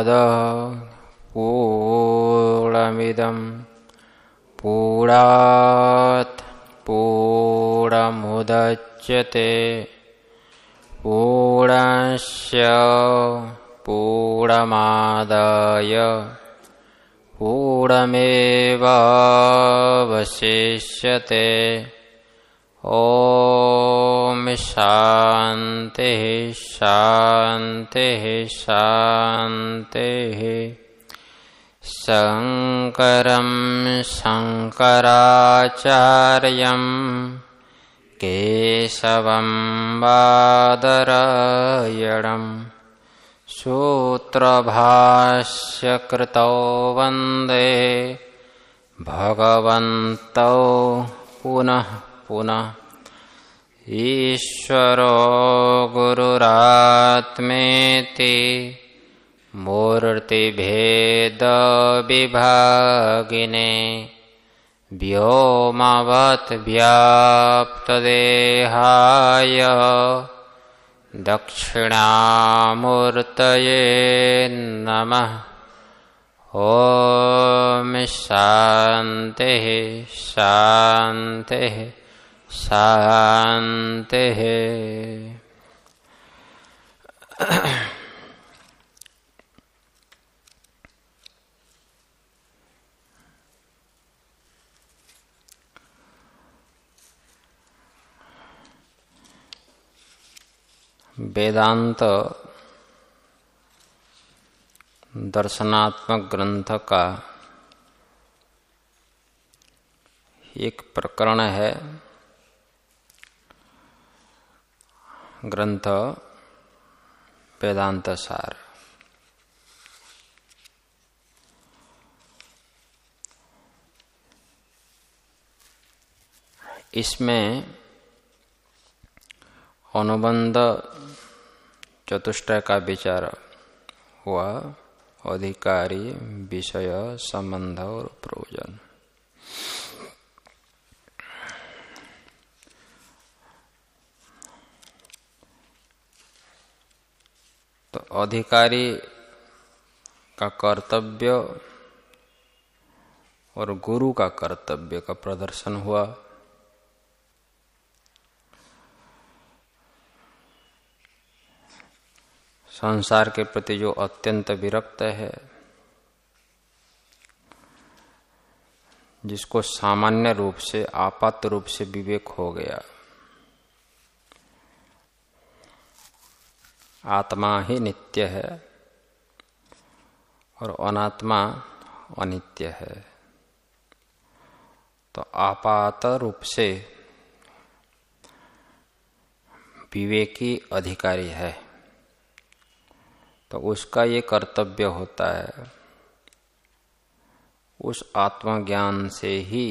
मदः पूर्णमिदं पूरात् पूर्णमुदच्यते पूर्णस्य पूर्णमादाय पूर्णमेवावशिष्यते ओम ॐ शान्तिः शान्तिः शान्तिः शङ्करं शङ्कराचार्यम् केशवं वादरायणम् सूत्रभाष्यकृतौ वंदे भगवन्तौ पुनः पुनः ईश्वरो गुरुरात्मेति मूर्तिभेदविभागिने व्योमवद्व्याप्तदेहाय दक्षिणामूर्तये नमः ॐ शान्तिः शान्तिः शांति वेदांत दर्शनात्मक ग्रंथ का एक प्रकरण है ग्रंथ वेदांत सार इसमें अनुबंध चतुष्टय का विचार हुआ अधिकारी विषय संबंध और प्रयोजन तो अधिकारी का कर्तव्य और गुरु का कर्तव्य का प्रदर्शन हुआ संसार के प्रति जो अत्यंत विरक्त है जिसको सामान्य रूप से आपात रूप से विवेक हो गया आत्मा ही नित्य है और अनात्मा अनित्य है तो आपात रूप से विवेकी अधिकारी है तो उसका ये कर्तव्य होता है उस आत्मज्ञान से ही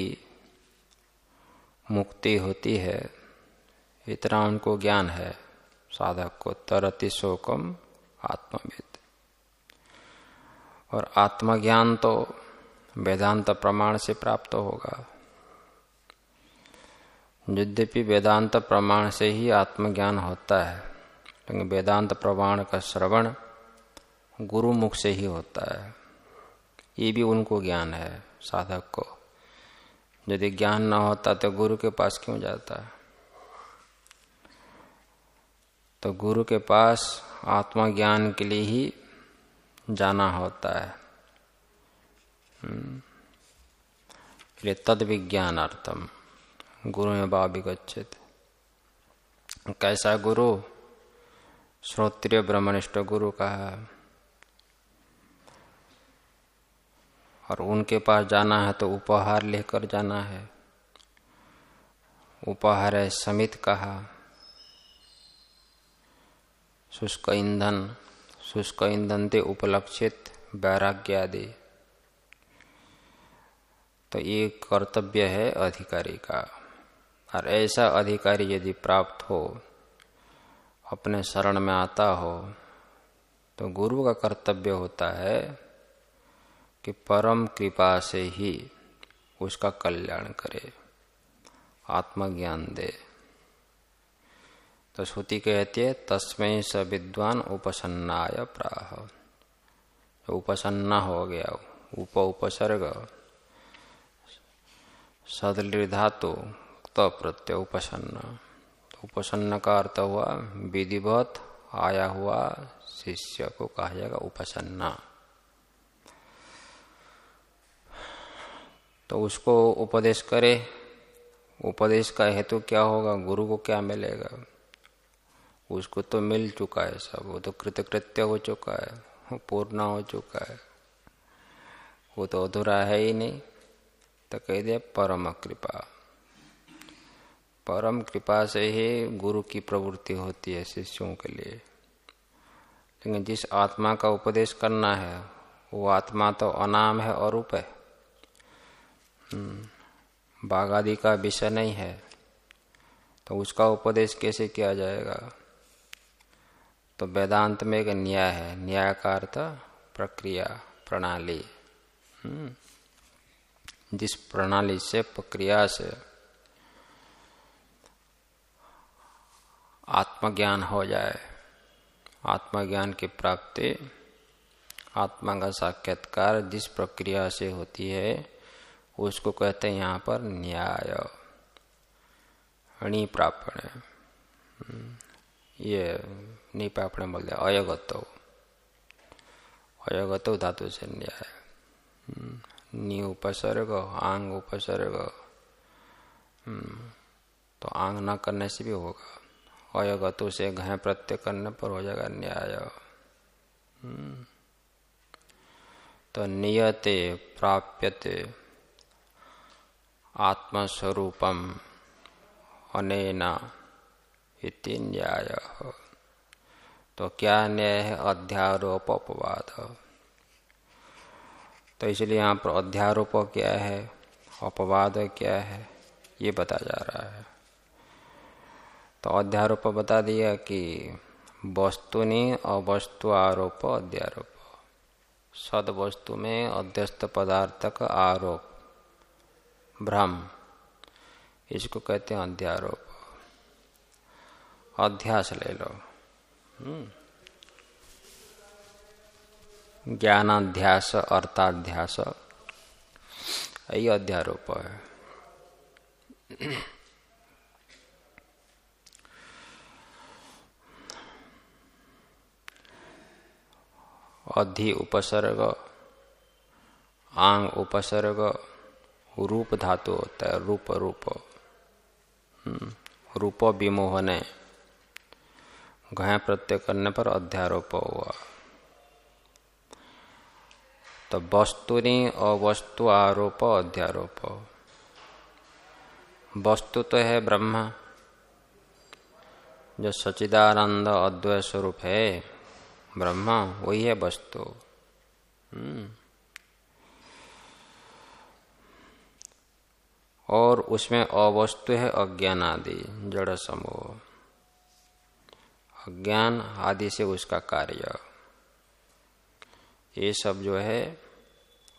मुक्ति होती है इतना उनको ज्ञान है साधक को तरति शोकम आत्मवेद और आत्मज्ञान तो वेदांत प्रमाण से प्राप्त होगा यद्यपि वेदांत प्रमाण से ही आत्मज्ञान होता है लेकिन वेदांत प्रमाण का श्रवण गुरु मुख से ही होता है ये भी उनको ज्ञान है साधक को यदि ज्ञान ना होता तो गुरु के पास क्यों जाता है तो गुरु के पास आत्मज्ञान के लिए ही जाना होता है इसलिए हम्म। तद विज्ञान अर्थम गुरु में बाबी गच्छित कैसा गुरु श्रोत्रिय ब्रह्मनिष्ठ गुरु का है और उनके पास जाना है तो उपहार लेकर जाना है उपहार है समित कहा शुष्क ईंधन शुष्क ईंधन ते उपलक्षित वैराग्य आदि तो ये कर्तव्य है अधिकारी का और ऐसा अधिकारी यदि प्राप्त हो अपने शरण में आता हो तो गुरु का कर्तव्य होता है कि परम कृपा से ही उसका कल्याण करे आत्मज्ञान दे तो श्रुति कहती है तस्मय स विद्वान उपसन्नाय प्राह उपसन्ना हो गया उप उपसर्ग सदली तो प्रत्यय उपसन्न उपसन्न का अर्थ हुआ विधिवत आया हुआ शिष्य को कहा जाएगा उपसन्ना तो उसको उपदेश करे उपदेश का हेतु क्या होगा गुरु को क्या मिलेगा उसको तो मिल चुका है सब वो तो कृतकृत्य हो चुका है वो पूर्ण हो चुका है वो तो अधूरा है ही नहीं तो कह दिया परम कृपा परम कृपा से ही गुरु की प्रवृत्ति होती है शिष्यों के लिए लेकिन जिस आत्मा का उपदेश करना है वो आत्मा तो अनाम है और रूप है हम्म, बाघ आदि का विषय नहीं है तो उसका उपदेश कैसे किया जाएगा तो वेदांत में एक न्याय है न्याय का अर्थ तो प्रक्रिया प्रणाली हम्म। जिस प्रणाली से प्रक्रिया से आत्मज्ञान हो जाए आत्मज्ञान की प्राप्ति आत्मा का साक्षात्कार जिस प्रक्रिया से होती है उसको कहते हैं यहाँ पर न्याय प्राप्त है हम्म। ये नीपापणे बोल दिया अयगत अयगत धातु से न्याय हम्म। नी उपसर्ग आंग उपसर्ग हम्म। तो आंग ना करने से भी होगा अयगत से घय प्रत्यय करने पर हो जाएगा न्याय हम्म। तो नियते प्राप्यते आत्मस्वरूपम अनेना इति न्याय तो क्या न्याय है अध्यारोप अपवाद तो इसलिए यहाँ पर अध्यारोप क्या है अपवाद क्या है ये बता जा रहा है तो अध्यारोप बता दिया कि वस्तुनि अवस्तु आरोप अध्यारोप सद वस्तु में अध्यस्त पदार्थ का आरोप भ्रम इसको कहते हैं अध्यारोप अध्यास ले लो हम्म। ज्ञानाध्यास अर्थाध्यास यही अध्यारोप है अधि उपसर्ग आंग उपसर्ग रूप धातु होता है रूप रूप हम्म। रूप विमोहन है घाय प्रत्यय करने पर अध्यारोप हुआ तो वस्तुनि अवस्तु आरोप अध्यारोप वस्तु तो है ब्रह्म जो सचिदानंद अद्वैत स्वरूप है ब्रह्म वही है वस्तु हम्म। और उसमें अवस्तु है अज्ञान आदि जड़ समूह ज्ञान आदि से उसका कार्य ये सब जो है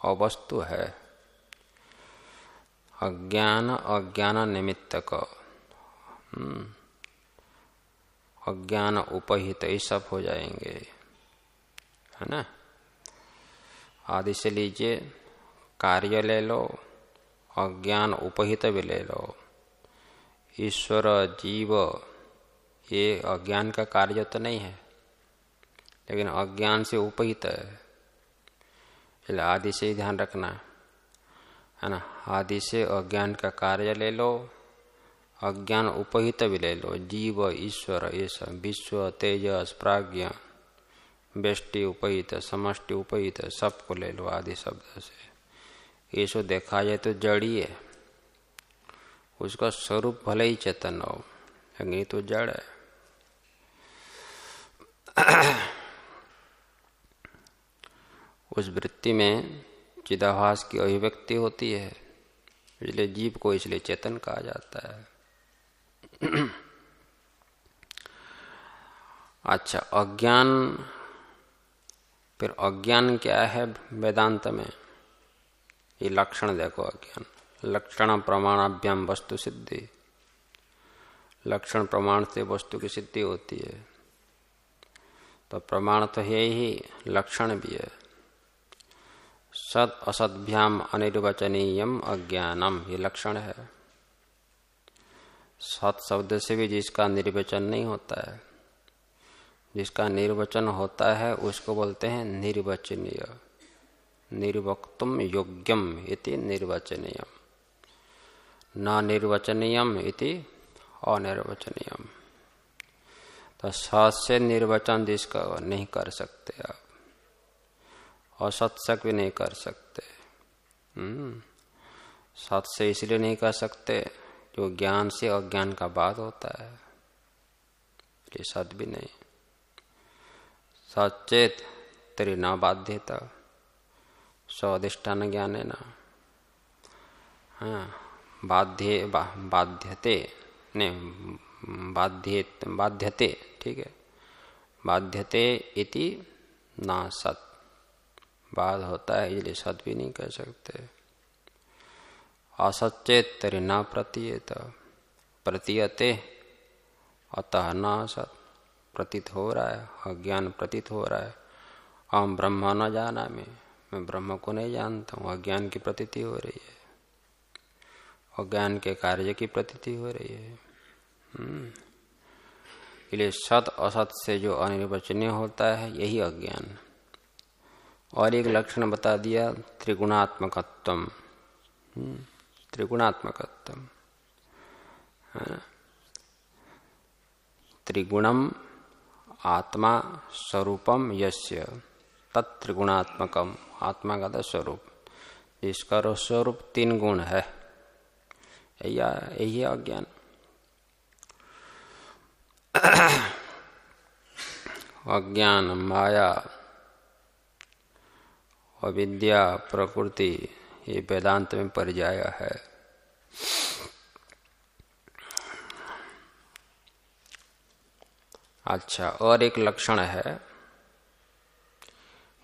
अवस्तु है अज्ञान अज्ञान निमित्तक हम्म। अज्ञान उपहित ये सब हो जाएंगे है ना आदि से लीजिए कार्य ले लो अज्ञान उपहित भी ले लो ईश्वर जीव ये अज्ञान का कार्य तो नहीं है लेकिन अज्ञान से उपहित है इसलिए आदि से ही ध्यान रखना है ना आदि से अज्ञान का कार्य ले लो अज्ञान उपहित भी ले लो जीव ईश्वर ये सब विश्व तेजस प्राज्ञ बेष्टि उपहित समष्टि उपहित सबको ले लो आदि शब्द से ये सो देखा जाए तो जड़ी है उसका स्वरूप भले ही चेतन हो लेकिन तो जड़ है उस वृत्ति में चिदाभास की अभिव्यक्ति होती है इसलिए जीव को इसलिए चेतन कहा जाता है अच्छा अज्ञान फिर अज्ञान क्या है वेदांत में ये लक्षण देखो अज्ञान लक्षण अभ्याम वस्तु सिद्धि लक्षण प्रमाण से वस्तु की सिद्धि होती है तो प्रमाण तो है ही लक्षण भी है सद असदभ्याम अनिर्वचनीयम अज्ञानम ये लक्षण है सत शब्द से भी जिसका निर्वचन नहीं होता है जिसका निर्वचन होता है उसको बोलते हैं निर्वचनीय निर्वक्तुम योग्यम इति निर्वचनीयम न निर्वचनीयम इति अनिर्वचनीयम तो सत से निर्वचन जिसका नहीं कर सकते आप और सत्सक भी नहीं कर सकते हम्म। सत से इसलिए नहीं कर सकते जो ज्ञान से अज्ञान का बात होता है ये सत भी नहीं सचेत तेरी ना बाध्यता स्वाधिष्ठान ज्ञान है ना हाँ बाध्य बाध्यते नहीं बाध्य बाध्यते ठीक है बाध्यते इति ना सत बाध होता है इसलिए सत भी नहीं कह सकते असचेत तरी ना प्रतीयत प्रतीयते अतः ना सत प्रतीत हो रहा है अज्ञान प्रतीत हो रहा है हम ब्रह्म न जाना मैं मैं ब्रह्म को नहीं जानता हूँ अज्ञान की प्रतीति हो रही है अज्ञान के कार्य की प्रतीति हो रही है इसलिए सत असत से जो अनिर्वचनीय होता है यही अज्ञान और एक लक्षण बता दिया त्रिगुणात्मकत्व हम्म, त्रिगुणात्मकत्व हाँ। त्रिगुणम आत्मा स्वरूपम यश्य तत्त्रिगुणात्मकम आत्मा का स्वरूप इसका स्वरूप तीन गुण है यही अज्ञान अज्ञान माया अविद्या प्रकृति ये वेदांत में पर्याय है अच्छा और एक लक्षण है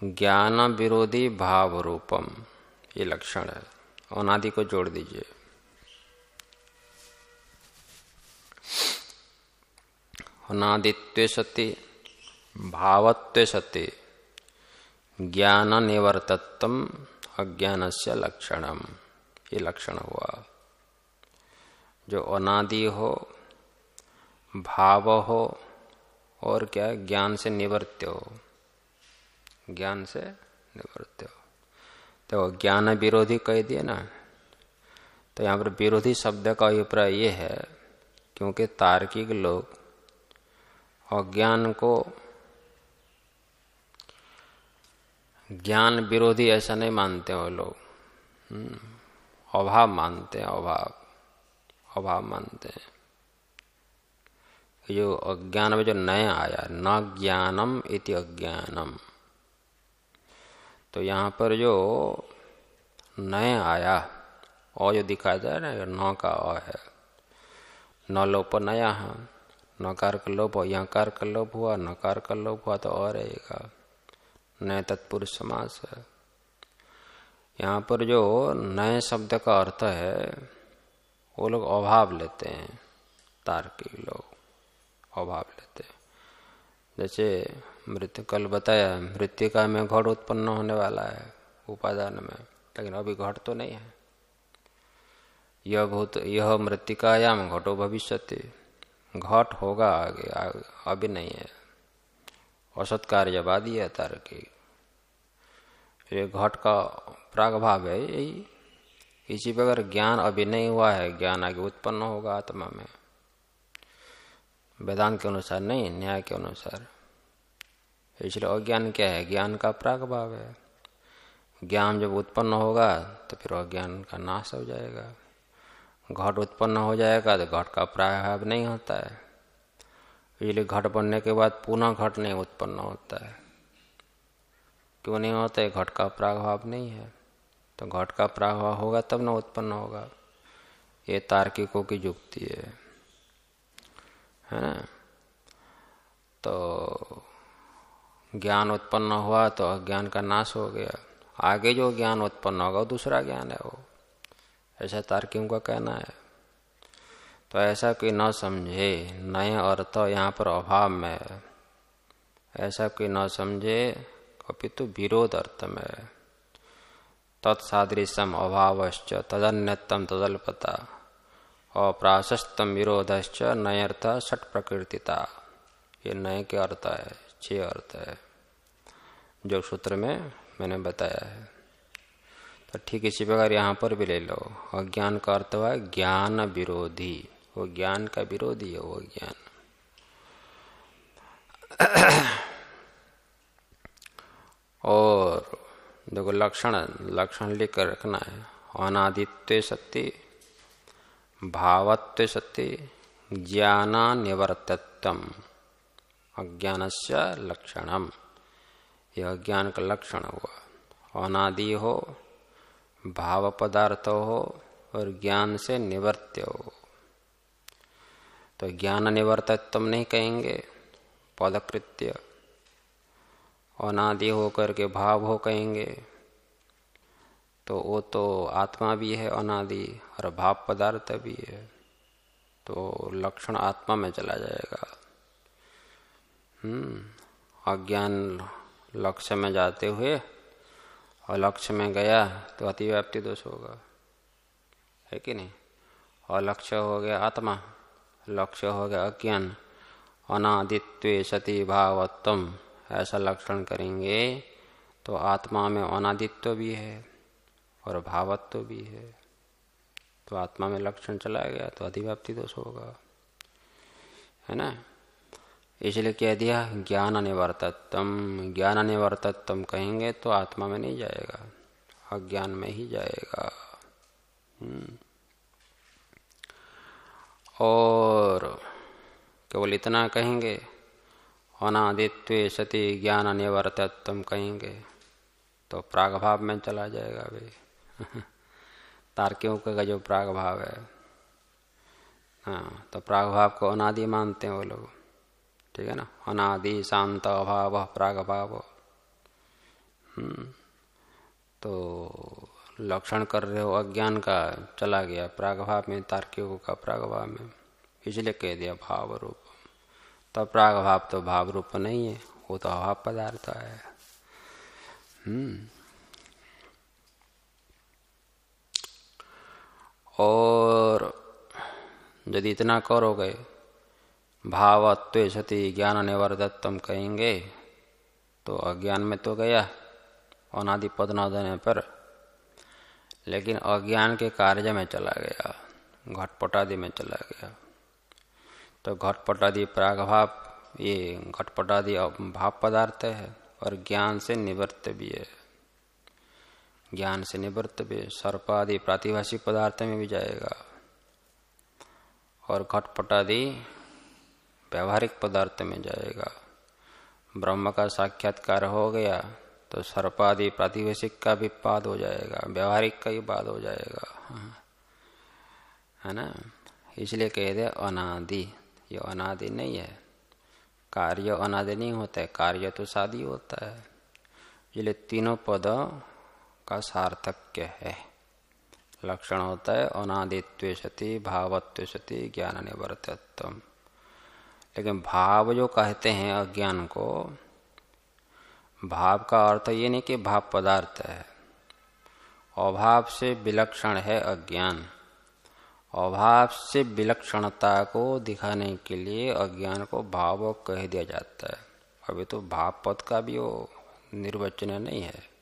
ज्ञान विरोधी भाव रूपम ये लक्षण है अनादि को जोड़ दीजिए अनादित्व सत्य भावत्व सत्य ज्ञान निवर्तत्व अज्ञान से लक्षणम ये लक्षण हुआ जो अनादि हो भाव हो और क्या ज्ञान से निवर्त्य हो ज्ञान से निवर्त्य हो तो ज्ञान विरोधी कह दिए ना तो यहाँ पर विरोधी शब्द का अभिप्राय ये है क्योंकि तार्किक लोग और ज्ञान को ज्ञान विरोधी ऐसा नहीं मानते हो लोग हम्म, अभाव मानते हैं अभाव अभाव मानते हैं जो अज्ञान में जो नया आया न ज्ञानम इति अज्ञानम तो यहाँ पर जो नया आया और जो दिखाया जा रहा है न का अ है न लोप नया है नकार का लोप हो यकार का लोप हुआ नकार का लोप हुआ तो और रहेगा नए तत्पुरुष समास है यहाँ पर जो नए शब्द का अर्थ है वो लोग अभाव लेते हैं तार्किक लोग अभाव लेते हैं जैसे मृत्यु कल बताया मृत्यु में घट उत्पन्न होने वाला है उपादान में लेकिन अभी घट तो नहीं है यह भूत यह मृतिकायाम घटो भविष्यति घट होगा आगे अभी नहीं है औसत कार्यवादी है तारकी ये घट का प्रागभाव है यही इसी पर अगर ज्ञान अभी नहीं हुआ है ज्ञान आगे उत्पन्न होगा आत्मा में वेदांत के अनुसार नहीं न्याय के अनुसार इसलिए अज्ञान क्या है ज्ञान का प्रागभाव है ज्ञान जब उत्पन्न होगा तो फिर अज्ञान का नाश हो जाएगा घट उत्पन्न हो जाएगा तो घट का प्रायभाव नहीं होता है इसलिए घट बनने के बाद पुनः घट नहीं उत्पन्न होता है क्यों नहीं होता है घट का प्रागभाव नहीं है तो घट का प्राभाव होगा तब न उत्पन्न होगा ये तार्किकों की युक्ति है है ना तो ज्ञान उत्पन्न हुआ तो अज्ञान का नाश हो गया आगे जो ज्ञान उत्पन्न होगा दूसरा ज्ञान है वो ऐसा तार्किकों का कहना है तो ऐसा कोई न समझे नए अर्थ तो यहाँ पर अभाव में है ऐसा कोई न समझे अपितु तो विरोध अर्थ में तत्सादृशम अभावश्च तदन्यतम तदल्पता अप्राशस्तम विरोधश्च नयर्थ षट प्रकृतिता ये नए के अर्थ है छ अर्थ है जो सूत्र में मैंने बताया है तो ठीक इसी प्रकार यहाँ पर भी ले लो अज्ञान का अर्थ हुआ ज्ञान विरोधी वो ज्ञान का विरोधी है वो ज्ञान और देखो लक्षण लक्षण लिख कर रखना है अनादित्व सत्य भावत्व सत्य ज्ञानानिवर्तत्वम अज्ञान से लक्षणम यह अज्ञान का लक्षण हुआ अनादि हो भाव पदार्थ हो और ज्ञान से निवर्त्य हो तो ज्ञान निवर्तत्व नहीं कहेंगे पदकृत्य अनादि होकर के भाव हो कहेंगे तो वो तो आत्मा भी है अनादि और भाव पदार्थ भी है तो लक्षण आत्मा में चला जाएगा हम्म अज्ञान लक्ष्य में जाते हुए और लक्ष्य में गया तो अतिव्याप्ति दोष होगा है कि नहीं और लक्ष्य हो गया आत्मा लक्ष्य हो गया अज्ञान अनादित्व सती भावत्तम ऐसा लक्षण करेंगे तो आत्मा में अनादित्व भी है और भावत्व भी है तो आत्मा में लक्षण चला गया तो अधिव्याप्ति दोष होगा है ना इसलिए कह दिया ज्ञान अनिवर्तत्वम ज्ञान अनिवर्तत्वम कहेंगे तो आत्मा में नहीं जाएगा अज्ञान में ही जाएगा हम्म। और केवल इतना कहेंगे अनादित्व सती ज्ञान अनिवर्तत्वम कहेंगे तो प्राग भाव में चला जाएगा भाई तार्कियों का जो प्राग भाव है हाँ तो प्राग भाव को अनादि मानते हैं वो लोग ठीक है ना अनादि शांत अभाव प्राग भाव हम्म। तो लक्षण कर रहे हो अज्ञान का चला गया प्रागभाव में तार्किकों का प्रागभाव में इसलिए कह दिया भाव रूप तो भाव तो भाव रूप नहीं है वो तो अभाव पदार्थ है हम्म। और यदि इतना करोगे भावत्व सती ज्ञान निवर्धत्तम कहेंगे तो अज्ञान में तो गया अनादि पद न देने पर लेकिन अज्ञान के कार्य में चला गया घटपटादि में चला गया तो घटपटादि प्रागभाव ये घटपटादि भाव पदार्थ है और ज्ञान से निवृत्त भी है ज्ञान से निवृत्त भी सर्प आदि प्रातिभाषी पदार्थ में भी जाएगा और घटपटादि व्यवहारिक पदार्थ में जाएगा ब्रह्म का साक्षात्कार हो गया तो सर्पादि प्रातिवेशिक का भी पाद हो जाएगा व्यवहारिक का ही पाद हो जाएगा है ना इसलिए कह दे अनादि ये अनादि नहीं है कार्य अनादि नहीं होता है कार्य तो शादी होता है इसलिए तीनों पदों का सार्थक्य है लक्षण होता है अनादित्व सती भावत्व सती ज्ञान निवर्तत्व लेकिन भाव जो कहते हैं अज्ञान को भाव का अर्थ ये नहीं कि भाव पदार्थ है अभाव से विलक्षण है अज्ञान अभाव से विलक्षणता को दिखाने के लिए अज्ञान को भाव कह दिया जाता है अभी तो भाव पद का भी वो निर्वचन नहीं है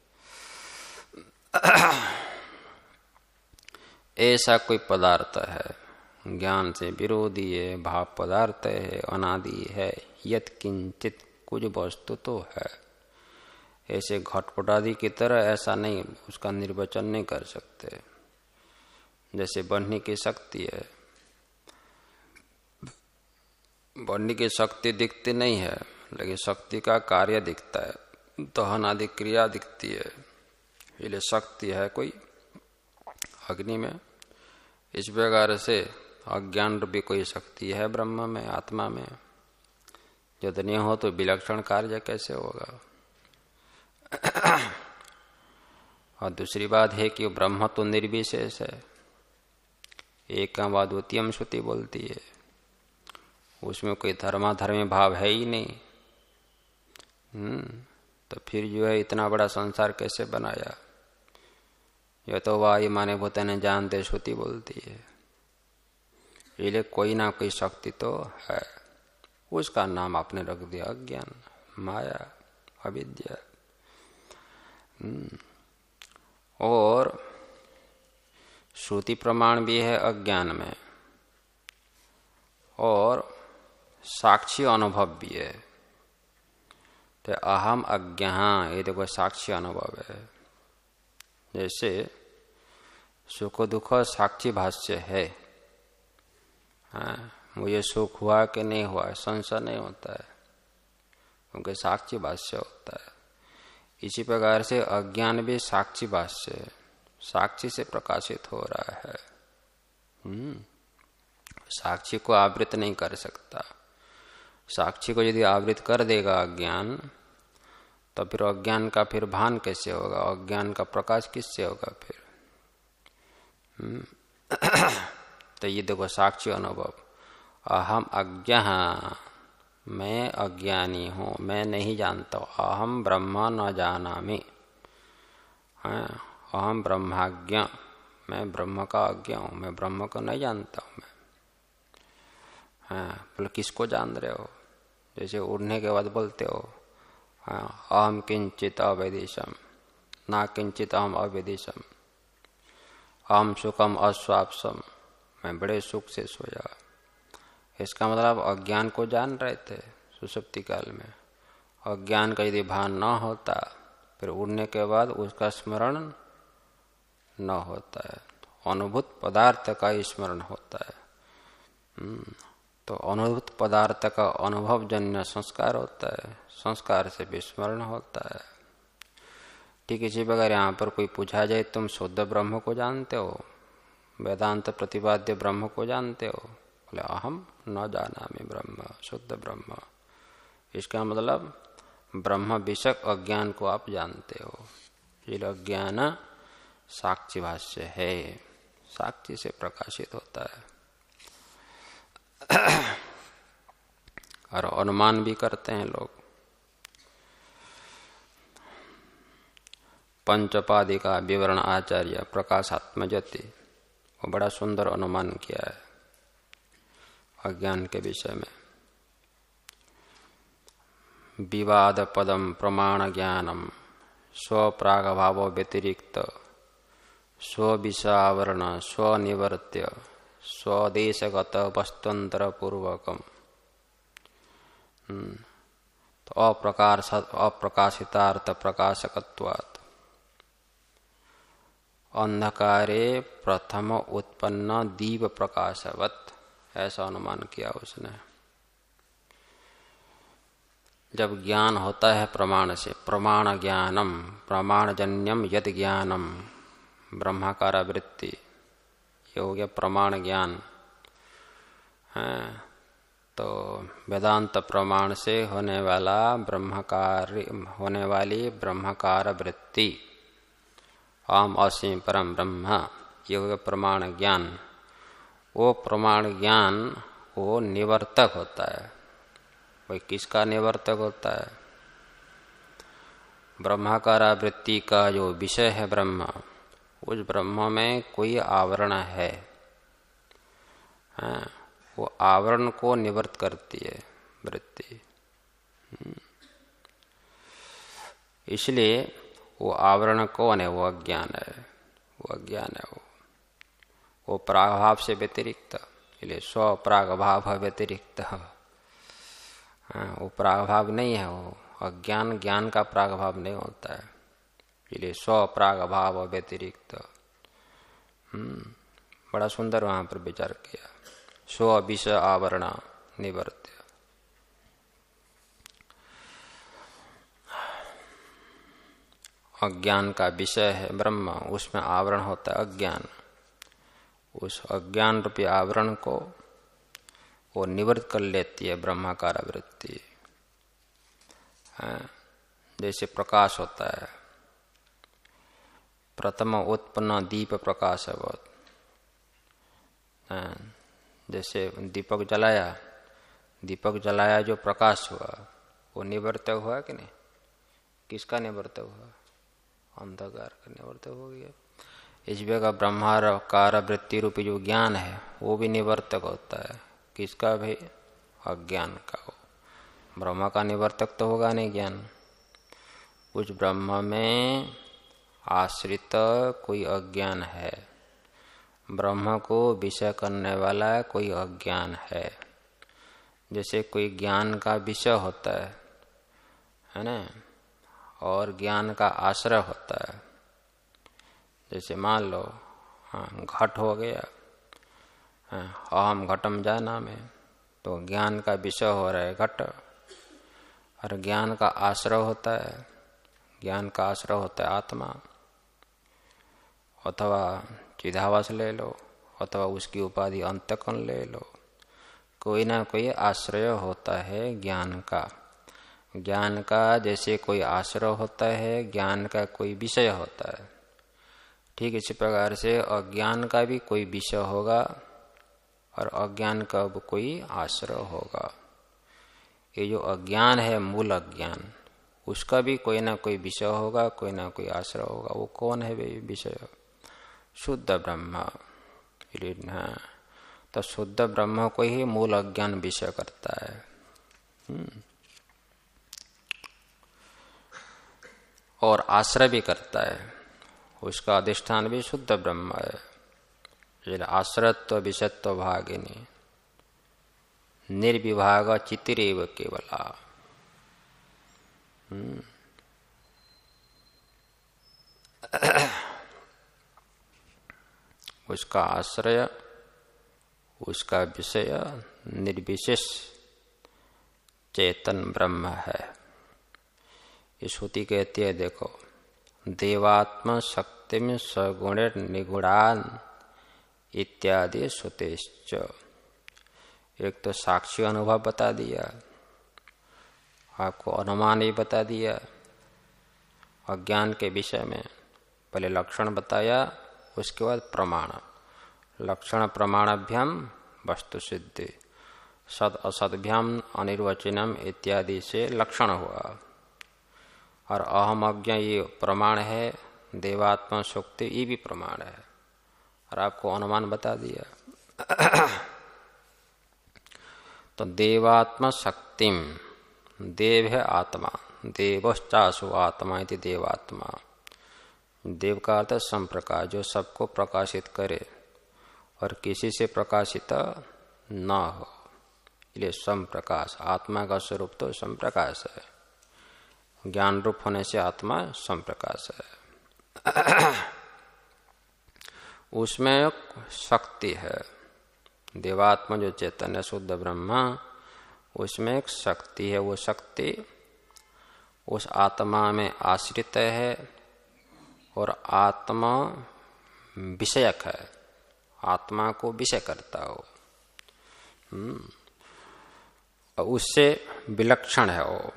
ऐसा कोई पदार्थ है ज्ञान से विरोधी है भाव पदार्थ है अनादि है यत किंचित कुछ वस्तु तो है ऐसे घटपटादि की तरह ऐसा नहीं उसका निर्वचन नहीं कर सकते जैसे बढ़ने की शक्ति है बढ़ने की शक्ति दिखती नहीं है लेकिन शक्ति का कार्य दिखता है दहन आदि क्रिया दिखती है इसलिए शक्ति है कोई अग्नि में इस प्रकार से अज्ञान रूपी कोई शक्ति है ब्रह्म में आत्मा में यदि नहीं हो तो विलक्षण कार्य कैसे होगा और दूसरी बात है कि ब्रह्म तो निर्विशेष है एक बात द्वितीय श्रुति बोलती है उसमें कोई धर्माधर्मी भाव है ही नहीं हम्म तो फिर जो है इतना बड़ा संसार कैसे बनाया यह तो वाई माने भूतने जानते श्रुति बोलती है इसलिए कोई ना कोई शक्ति तो है उसका नाम आपने रख दिया अज्ञान माया अविद्या हम्म। और श्रुति प्रमाण भी है अज्ञान में और साक्षी अनुभव भी है तो अहम अज्ञान ये देखो साक्षी अनुभव है जैसे सुख दुख साक्षी भाष्य है हाँ, मुझे सुख हुआ कि नहीं हुआ संशय नहीं होता है क्योंकि साक्षी भाष्य होता है इसी प्रकार से अज्ञान भी साक्षी भाष्य साक्षी से प्रकाशित हो रहा है हम्म, साक्षी को आवृत नहीं कर सकता साक्षी को यदि आवृत कर देगा अज्ञान तो फिर अज्ञान का फिर भान कैसे होगा अज्ञान का प्रकाश किससे होगा फिर हम्म, तो ये देखो साक्षी अनुभव अहम अज्ञ मैं अज्ञानी हूँ मैं नहीं जानता अहम ब्रह्मा न जाना मैं हाँ, अहम ब्रह्माज्ञ मैं ब्रह्म का अज्ञा हूँ मैं ब्रह्म को नहीं जानता हूँ मैं हाँ बोले किसको जान रहे हो जैसे उड़ने के बाद बोलते हो हाँ, अहम किंचित अवैदिशम ना किंचित अहम अवैदिशम अहम सुखम अस्वापसम मैं बड़े सुख से सोया इसका मतलब अज्ञान को जान रहे थे सुसुप्ति काल में अज्ञान का यदि भान न होता फिर उड़ने के बाद उसका स्मरण न होता है अनुभूत पदार्थ का स्मरण होता है हम्म, तो अनुभूत पदार्थ का अनुभव जन्य संस्कार होता है संस्कार से विस्मरण होता है ठीक इसी प्रकार यहाँ पर कोई पूछा जाए तुम शुद्ध ब्रह्म को जानते हो वेदांत प्रतिपाद्य ब्रह्म को जानते हो बोले अहम न जाना मैं ब्रह्म शुद्ध ब्रह्म इसका मतलब ब्रह्म विषक अज्ञान को आप जानते हो फिर अज्ञान साक्षी भाष्य है साक्षी से प्रकाशित होता है और अनुमान भी करते हैं लोग पंचपादिका का विवरण आचार्य प्रकाशात्मजति और बड़ा सुंदर अनुमान किया है अज्ञान के विषय में विवाद पदम प्रमाण ज्ञानम स्वप्राग भाव व्यतिरिक्त स्वविषावरण स्वनिवर्त्य स्वदेशगत वस्तंत्र पूर्वकम हम्म, तो अप्रकार अप्रकाशितार्थ प्रकाशकत्वात् अंधकारे प्रथम उत्पन्न दीप प्रकाशवत ऐसा अनुमान किया उसने जब ज्ञान होता है प्रमाण से प्रमाण ज्ञानम प्रमाण जन्यम यद ज्ञानम वृत्ति ये हो गया प्रमाण ज्ञान है हाँ, तो वेदांत प्रमाण से होने वाला ब्रह्मकार होने वाली ब्रह्मकार वृत्ति आम असीम परम ब्रह्म ये हो गया प्रमाण ज्ञान वो प्रमाण ज्ञान वो निवर्तक होता है भाई किसका निवर्तक होता है ब्रह्माकारा वृत्ति का जो विषय है ब्रह्म उस ब्रह्म में कोई आवरण है हाँ, वो आवरण को निवर्त करती है वृत्ति हम्म। इसलिए वो आवरण कौन है वो अज्ञान है वो अज्ञान है वो वो प्रागभाव से व्यतिरिक्त इसलिए स्व प्रागभाव है व्यतिरिक्त हाँ, वो प्रागभाव नहीं है वो अज्ञान ज्ञान का प्रागभाव नहीं होता है इसलिए स्व प्रागभाव व्यतिरिक्त हम्म, बड़ा सुंदर वहां पर विचार किया स्व विष आवरण निवर्त अज्ञान का विषय है ब्रह्म उसमें आवरण होता है अज्ञान उस अज्ञान रूपी आवरण को वो निवृत्त कर लेती है ब्रह्माकार वृत्ति हाँ, जैसे प्रकाश होता है प्रथम उत्पन्न दीप प्रकाश है बहुत हाँ, जैसे दीपक जलाया दीपक जलाया जो प्रकाश हुआ वो निवर्त हुआ कि नहीं किसका निवर्त हुआ अंधकार का वर्त तो हो गया इसमें का ब्रह्माकार वृत्ति रूपी जो ज्ञान है वो भी निवर्तक होता है किसका भी अज्ञान का हो ब्रह्मा का निवर्तक तो होगा नहीं ज्ञान कुछ ब्रह्म में आश्रित कोई अज्ञान है ब्रह्म को विषय करने वाला कोई अज्ञान है जैसे कोई ज्ञान का विषय होता है है ना और ज्ञान का आश्रय होता है जैसे मान लो हाँ घट हो गया हाँ, अहम घटम जाना में तो ज्ञान का विषय हो रहा है घट और ज्ञान का आश्रय होता है ज्ञान का आश्रय होता है आत्मा अथवा चिधावास ले लो अथवा उसकी उपाधि अंतकन ले लो कोई ना कोई आश्रय होता है ज्ञान का ज्ञान का जैसे कोई आश्रय होता है ज्ञान का कोई विषय होता है ठीक इसी प्रकार से अज्ञान का भी कोई विषय होगा और अज्ञान का भी कोई आश्रय होगा ये जो अज्ञान है मूल अज्ञान उसका भी कोई ना कोई विषय होगा कोई ना कोई आश्रय होगा वो कौन है वे विषय शुद्ध ब्रह्म तो शुद्ध ब्रह्म को ही मूल अज्ञान विषय करता है हम्म। और आश्रय भी करता है उसका अधिष्ठान भी शुद्ध ब्रह्म है आश्रयत्व विषत्व भागिनी निर्विभाग चितिरेव केवला हम्म। उसका आश्रय उसका विषय निर्विशेष चेतन ब्रह्म है ये श्रुति कहती है देखो देवात्म शक्ति में सगुण निगुणान इत्यादि श्रुतिश्च एक तो साक्षी अनुभव बता दिया आपको अनुमान ही बता दिया अज्ञान के विषय में पहले लक्षण बताया उसके बाद प्रमाण लक्षण प्रमाणाभ्याम वस्तु सिद्धि सद असदभ्याम अनिर्वचनम इत्यादि से लक्षण हुआ और अहम अज्ञा ये प्रमाण है देवात्मा शक्ति ये भी प्रमाण है और आपको अनुमान बता दिया तो देवात्मा शक्तिम देव है आत्मा देवश्चाशु आत्मा इति देवात्मा देव का अर्थ संप्रकाश जो सबको प्रकाशित करे और किसी से प्रकाशित ना हो इसलिए संप्रकाश आत्मा का स्वरूप तो संप्रकाश है ज्ञान रूप होने से आत्मा संप्रकाश है उसमें एक शक्ति है देवात्मा जो चैतन्य शुद्ध ब्रह्मा उसमें एक शक्ति है वो शक्ति उस आत्मा में आश्रित है और आत्मा विषयक है आत्मा को विषय करता हो हम्म। उससे विलक्षण है वो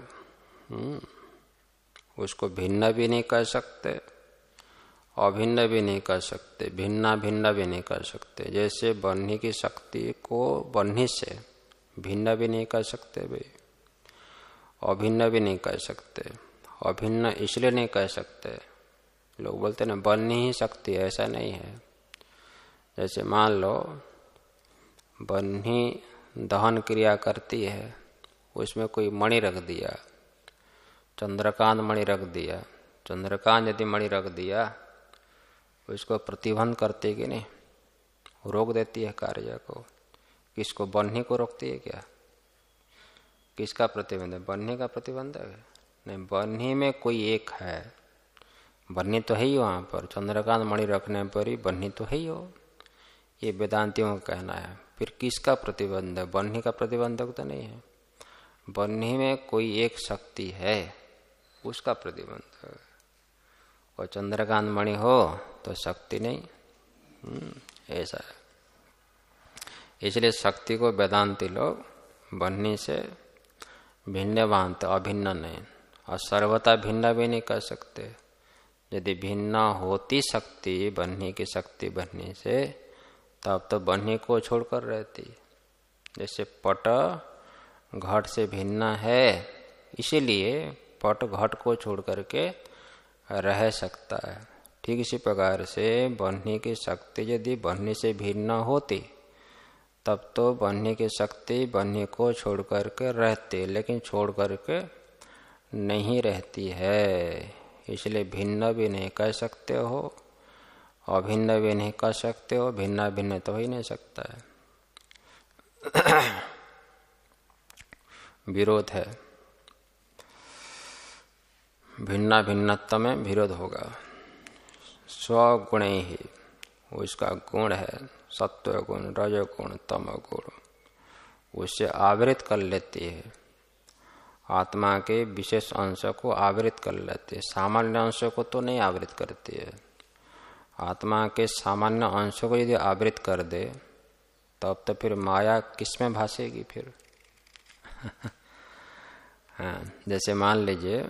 हम्म। उसको भिन्न भी नहीं कह सकते अभिन्न भी नहीं कर सकते भिन्ना भिन्न भी नहीं कर सकते जैसे बन्ही की शक्ति को बन्ही से भिन्न भी नहीं कर सकते भाई अभिन्न भी नहीं कर सकते अभिन्न इसलिए नहीं कह सकते लोग बोलते ना बन्ही ही शक्ति ऐसा नहीं है जैसे मान लो बन्ही दहन क्रिया करती है उसमें कोई मणि रख दिया चंद्रकांत मणि रख दिया चंद्रकांत यदि मणि रख दिया तो इसको प्रतिबंध करती कि नहीं रोक देती है कार्य को किसको बन्ही को रोकती है क्या किसका प्रतिबंध है बन्ही का प्रतिबंध है नहीं बन्ही में कोई एक है बन्ही तो है ही वहाँ पर चंद्रकांत मणि रखने पर ही बन्ही तो है ही हो ये वेदांतियों का कहना है फिर किसका प्रतिबंध है बन्ही का प्रतिबंधक तो नहीं है बन्ही में कोई एक शक्ति है उसका प्रतिबंध वो और चंद्रकांत मणि हो तो शक्ति नहीं हम्म, ऐसा है इसलिए शक्ति को वेदांति लोग बनने से भिन्न मानते अभिन्न नहीं और सर्वता भिन्न भी नहीं कर सकते यदि भिन्न होती शक्ति बन्ही की शक्ति बनने से तब तो बन्ही को छोड़कर रहती जैसे पट घट से भिन्न है इसीलिए पट घट को छोड़ करके रह सकता है ठीक इसी प्रकार से बन्ही की शक्ति यदि बन्ही से भिन्न होती तब तो बन्ही की शक्ति बन्ही को छोड़ करके रहती लेकिन छोड़ करके नहीं रहती है इसलिए भिन्न भी नहीं कह सकते हो अभिन्न भी नहीं कह सकते हो भिन्न भिन्न तो ही नहीं सकता है विरोध है भिन्ना भिन्नत्व में विरोध होगा स्वगुण ही वो इसका गुण है सत्व गुण रज गुण तम गुण उसे आवृत कर लेती है आत्मा के विशेष अंश को आवृत कर लेती है सामान्य अंश को तो नहीं आवृत करती है आत्मा के सामान्य अंश को यदि आवृत कर दे तब तो फिर माया किसमें भाषेगी फिर हाँ, जैसे मान लीजिए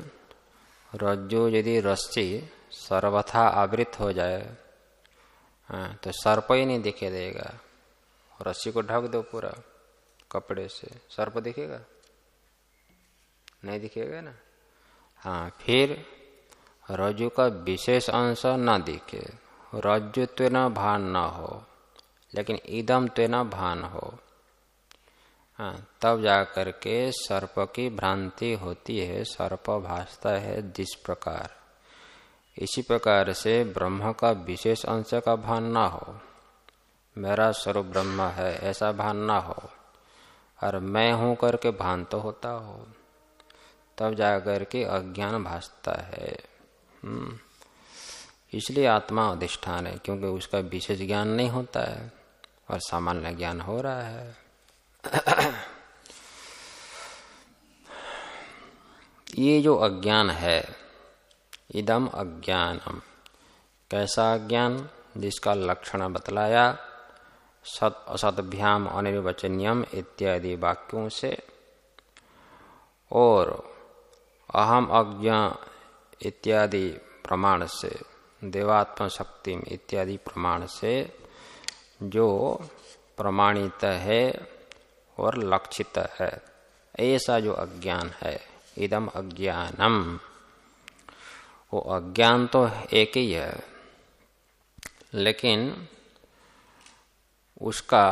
रज्जु यदि रस्सी सर्वथा आवृत हो जाए हाँ, तो सर्प ही नहीं दिखे देगा रस्सी को ढक दो पूरा कपड़े से सर्प दिखेगा नहीं दिखेगा ना हाँ फिर रज्जु का विशेष अंश ना दिखे रज्जु त्वेना भान ना हो लेकिन ईदम त्वेना भान हो हाँ तब जा करके सर्प की भ्रांति होती है सर्प भासता है जिस प्रकार इसी प्रकार से ब्रह्म का विशेष अंश का भान ना हो मेरा स्वरूप ब्रह्म है ऐसा भान ना हो और मैं हूँ करके भान तो होता हो तब जा के अज्ञान भासता है हम्म। इसलिए आत्मा अधिष्ठान है क्योंकि उसका विशेष ज्ञान नहीं होता है और सामान्य ज्ञान हो रहा है ये जो अज्ञान है इदम अज्ञानम कैसा अज्ञान जिसका लक्षण बतलाया सत असतभ्याम अनिर्वचनीयम इत्यादि वाक्यों से और अहम अज्ञा इत्यादि प्रमाण से देवात्म शक्ति इत्यादि प्रमाण से जो प्रमाणित है और लक्षित है ऐसा जो अज्ञान है इदम अज्ञानम वो अज्ञान तो एक ही है लेकिन उसका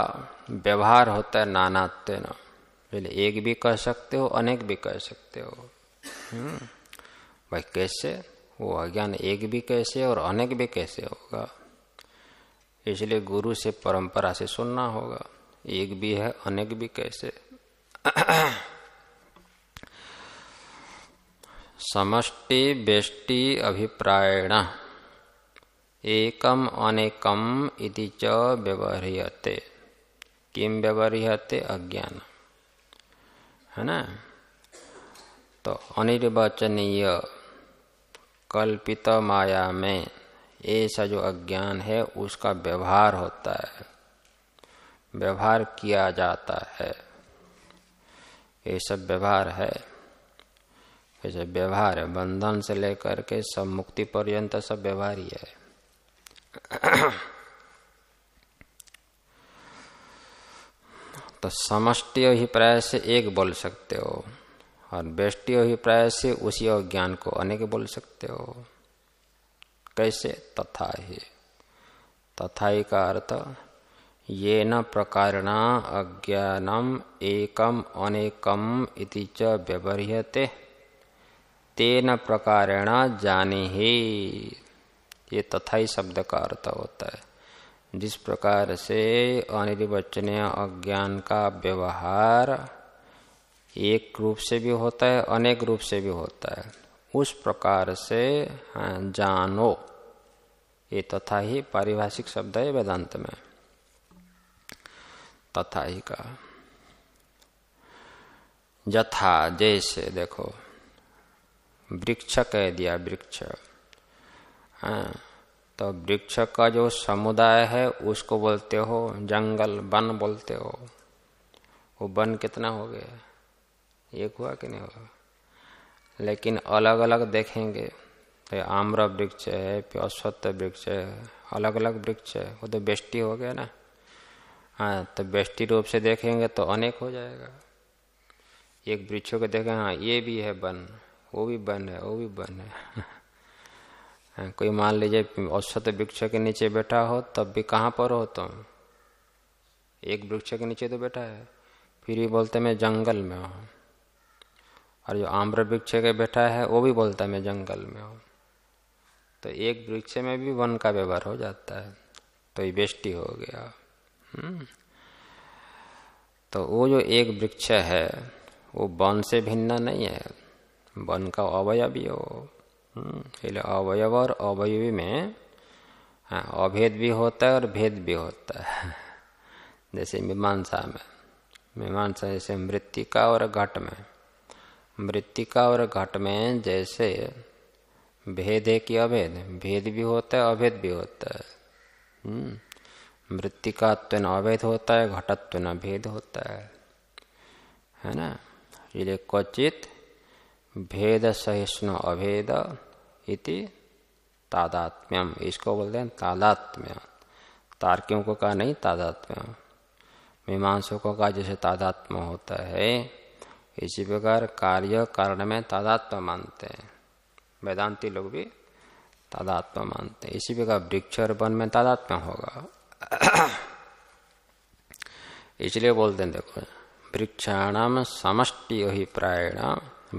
व्यवहार होता है नानात्य ना एक भी कह सकते हो अनेक भी कह सकते हो हम्म, भाई कैसे वो अज्ञान एक भी कैसे और अनेक भी कैसे होगा इसलिए गुरु से परंपरा से सुनना होगा एक भी है अनेक भी कैसे समष्टि बेष्टि अभिप्रायण एकम अनेकम इति च व्यवहारियते किम व्यवहारियते अज्ञान है ना तो अनिर्वचनीय कल्पित माया में ऐसा जो अज्ञान है उसका व्यवहार होता है व्यवहार किया जाता है ये सब व्यवहार है जैसे व्यवहार है बंधन से लेकर के सब मुक्ति पर्यंत सब व्यवहार ही है तो समष्टि अभिप्राय से एक बोल सकते हो और बेष्टि अभिप्राय से उसी और ज्ञान को अनेक बोल सकते हो कैसे तथा ही तथा ही का अर्थ ये न प्रकारण अज्ञानम एकम अनेकम इति च व्यवह्यते तेन प्रकारेण जाने ही ये तथा ही शब्द का अर्थ होता है जिस प्रकार से अनिर्वचनीय अज्ञान का व्यवहार एक रूप से भी होता है अनेक रूप से भी होता है उस प्रकार से हाँ, जानो ये तथा ही पारिभाषिक शब्द है वेदांत में तथा ही कहा जथा जैसे देखो वृक्ष कह दिया वृक्ष हाँ, तो वृक्ष का जो समुदाय है उसको बोलते हो जंगल वन बोलते हो वो वन कितना हो गया एक हुआ कि नहीं हुआ लेकिन अलग अलग देखेंगे तो आम्र वृक्ष है प्यस्वत वृक्ष है अलग अलग वृक्ष है वो तो बेष्टि हो गया ना हाँ तो व्यष्टि रूप से देखेंगे तो अनेक हो जाएगा एक वृक्षों को देखें हाँ ये भी है वन वो भी वन है वो भी वन है हाँ, कोई मान लीजिए औसत वृक्ष के नीचे बैठा हो तब भी कहाँ पर हो तुम एक वृक्ष के नीचे तो बैठा है फिर भी बोलते मैं जंगल में हूँ और जो आम्र वृक्ष के बैठा है वो भी बोलता मैं जंगल में हूँ तो एक वृक्ष में भी वन का व्यवहार हो जाता है तो ये बेष्टि हो गया तो वो जो एक वृक्ष है वो वन से भिन्न नहीं है वन का अवयवी हो हम्म, इसलिए अवयव और अवयवी में हाँ, अभेद भी होता है और भेद भी होता है जैसे मीमांसा में मीमांसा जैसे मृतिका और घट में मृतिका और घट में जैसे भेद है कि अभेद भेद भी होता है अभेद भी होता है हम्म, मृतिकात्व तो न अवैध होता है घटत्व न भेद होता है है ना इसलिए क्वचित भेद सहिष्णु अभेद इति तादात्म्यम इसको बोलते हैं तादात्म्य तार्कियों को कहा नहीं तादात्म्य मीमांसों का जैसे तादात्म्य होता है इसी प्रकार कार्य कारण में तादात्म्य मानते हैं वेदांती लोग भी तादात्म्य मानते हैं इसी प्रकार वृक्ष और वन में तादात्म्य होगा इसलिए बोलते हैं देखो वृक्षाणाम समष्टि अभिप्रायण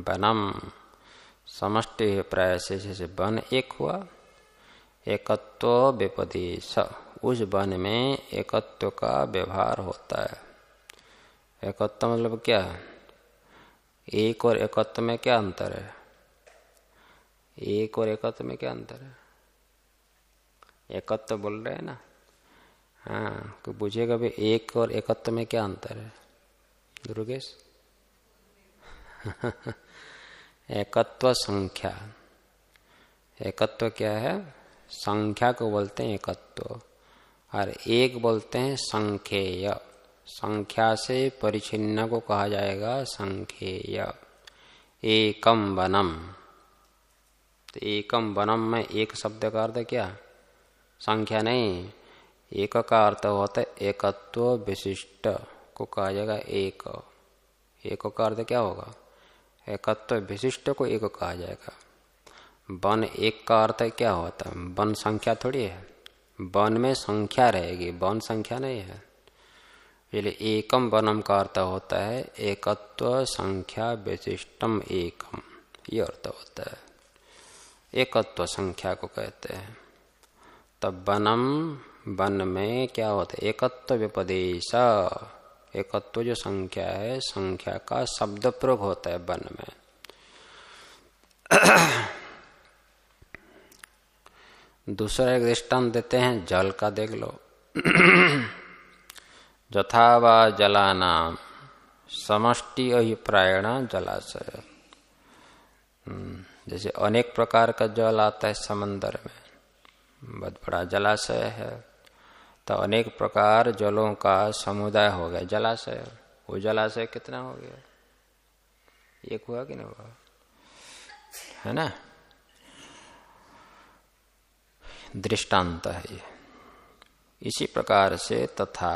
बनम समष्टि अभिप्राय से जैसे वन एक हुआ एकत्व स उस वन में एकत्व का व्यवहार होता है एकत्व मतलब क्या एक और एकत्व में क्या अंतर है एक और एकत्व में क्या अंतर है एकत्व बोल रहे हैं ना हाँ कोई तो पूछिएगा भाई एक और एकत्व में क्या अंतर है दुर्गेश एकत्व संख्या एकत्व क्या है संख्या को बोलते हैं एकत्व और एक बोलते हैं संख्येय संख्या से परिचिन्न को कहा जाएगा संख्येय एकम वनम तो एकम वनम में एक शब्द का अर्थ क्या संख्या नहीं एक का अर्थ होता है एकत्व विशिष्ट को कहा जाएगा एक एक का अर्थ तो क्या होगा एकत्व विशिष्ट को एक कहा जाएगा वन एक का अर्थ तो क्या होता है वन संख्या थोड़ी है वन में संख्या रहेगी वन संख्या नहीं है इसलिए एकम वनम का अर्थ होता है एकत्व संख्या विशिष्टम एकम ये अर्थ होता है एकत्व संख्या को कहते हैं तब वनम वन में क्या होता है एकत्व व्यपदेश एकत्व जो संख्या है संख्या का शब्द प्रयोग होता है वन में दूसरा एक दृष्टांत देते हैं जल का देख लो जथावा व जलानाम समष्टि अभिप्रायण जलाशय हम्म, जैसे अनेक प्रकार का जल आता है समंदर में बहुत बड़ा जलाशय है तो अनेक प्रकार जलों का समुदाय हो गया जलाशय वो जलाशय कितना हो गया एक हुआ कि नहीं हुआ है ना दृष्टांत है ये इसी प्रकार से तथा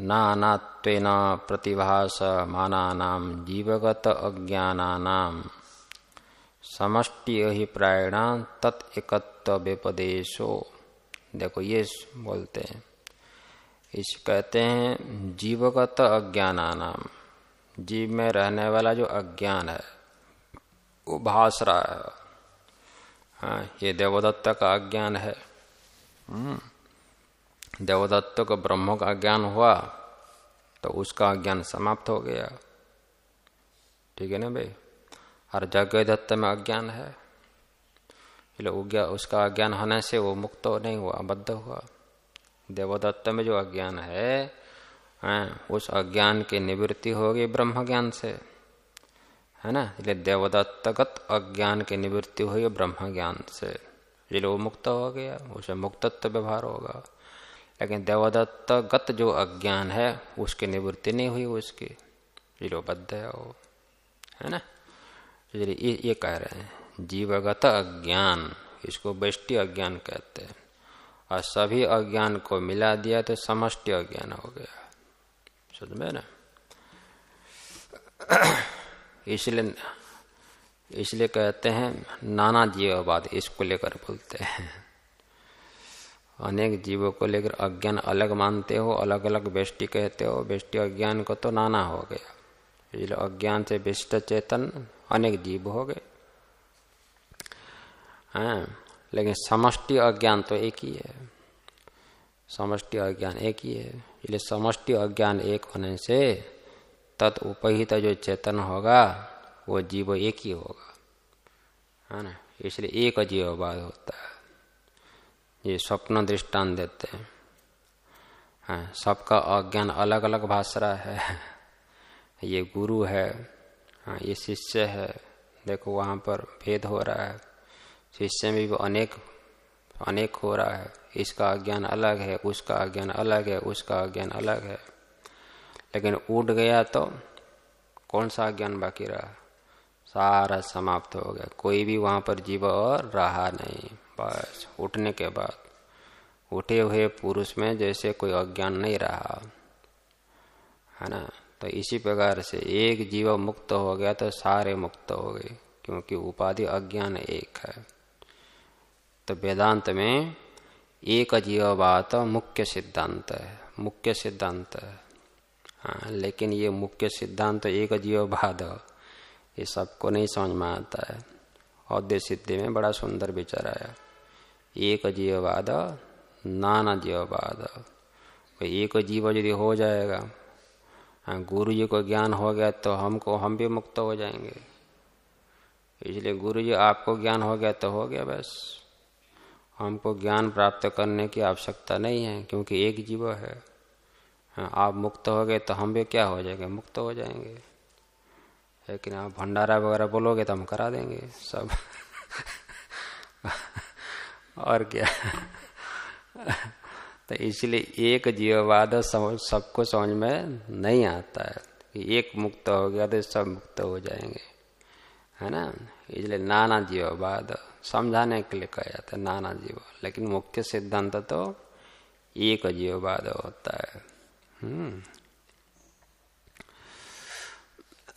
नानात्वेन प्रतिभास मानानाम जीवगत अज्ञानानाम समष्टि अभिप्रायण तत्कत्व देखो ये बोलते हैं इस कहते हैं जीवगत अज्ञाना नाम जीव में रहने वाला जो अज्ञान है वो भाष रहा है हाँ ये देवदत्त का अज्ञान है हम्म। देवदत्त को ब्रह्म का ज्ञान हुआ तो उसका अज्ञान समाप्त हो गया ठीक है ना भाई और जगदत्त दत्त में अज्ञान है इसलिए उसका अज्ञान होने से वो मुक्त नहीं हुआ बद्ध हुआ देवदत्त में जो अज्ञान है उस अज्ञान की निवृत्ति होगी ब्रह्म ज्ञान से है ना इसलिए देवदत्तगत अज्ञान की निवृत्ति हुई ब्रह्म ज्ञान से इसलिए वो मुक्त हो गया उसे मुक्तत्व व्यवहार होगा लेकिन देवदत्तगत जो अज्ञान है उसकी निवृत्ति नहीं हुई उसकी इसलिए बद्ध है वो है ना इसलिए ये कह रहे हैं जीवगत अज्ञान इसको बेष्टि अज्ञान कहते हैं और सभी अज्ञान को मिला दिया तो समष्टि अज्ञान हो गया समझ में ना इसलिए इसलिए कहते हैं नाना जीववाद इसको लेकर बोलते हैं अनेक जीवों को लेकर अज्ञान अलग मानते हो अलग अलग बेष्टि कहते हो बेष्टि अज्ञान को तो नाना हो गया इसलिए अज्ञान से विष्ट चेतन अनेक जीव हो गए हैं हाँ, लेकिन समष्टि अज्ञान तो एक ही है समष्टि अज्ञान एक ही है इसलिए समष्टि अज्ञान एक होने से तत् उपहित जो चेतन होगा वो जीव एक ही होगा है हाँ ना इसलिए एक अजीववाद होता है ये स्वप्न दृष्टान देते हैं है हाँ, सबका अज्ञान अलग अलग भाष है ये गुरु है ये शिष्य है देखो वहाँ पर भेद हो रहा है शिष्य में भी अनेक अनेक हो रहा है इसका अज्ञान अलग है उसका अज्ञान अलग है उसका अज्ञान अलग है लेकिन उठ गया तो कौन सा अज्ञान बाकी रहा सारा समाप्त हो गया कोई भी वहाँ पर जीव और रहा नहीं बस उठने के बाद उठे हुए पुरुष में जैसे कोई अज्ञान नहीं रहा है ना तो इसी प्रकार से एक जीव मुक्त हो गया तो सारे मुक्त हो गए क्योंकि उपाधि अज्ञान एक है तो वेदांत में एक बात मुख्य सिद्धांत है मुख्य सिद्धांत है हाँ लेकिन ये मुख्य सिद्धांत तो एक अजीववाद ये सबको नहीं समझ में आता है औद्य सिद्धि में बड़ा सुंदर विचार आया एक अजीववाद नाना जीववाद भाई तो एक जीव यदि हो जाएगा हाँ गुरु जी को ज्ञान हो गया तो हमको हम भी मुक्त हो जाएंगे इसलिए गुरु जी आपको ज्ञान हो गया तो हो गया बस हमको ज्ञान प्राप्त करने की आवश्यकता नहीं है क्योंकि एक जीव है हाँ, आप मुक्त हो गए तो हम भी क्या हो जाएंगे मुक्त हो जाएंगे लेकिन आप भंडारा वगैरह बोलोगे तो हम करा देंगे सब और क्या तो इसलिए एक जीववाद समझ सबको समझ में नहीं आता है कि एक मुक्त हो गया तो सब मुक्त हो जाएंगे है ना इसलिए नाना जीववाद समझाने के लिए कहा जाता है नाना जीव लेकिन मुख्य सिद्धांत तो एक जीववाद होता है हम्म।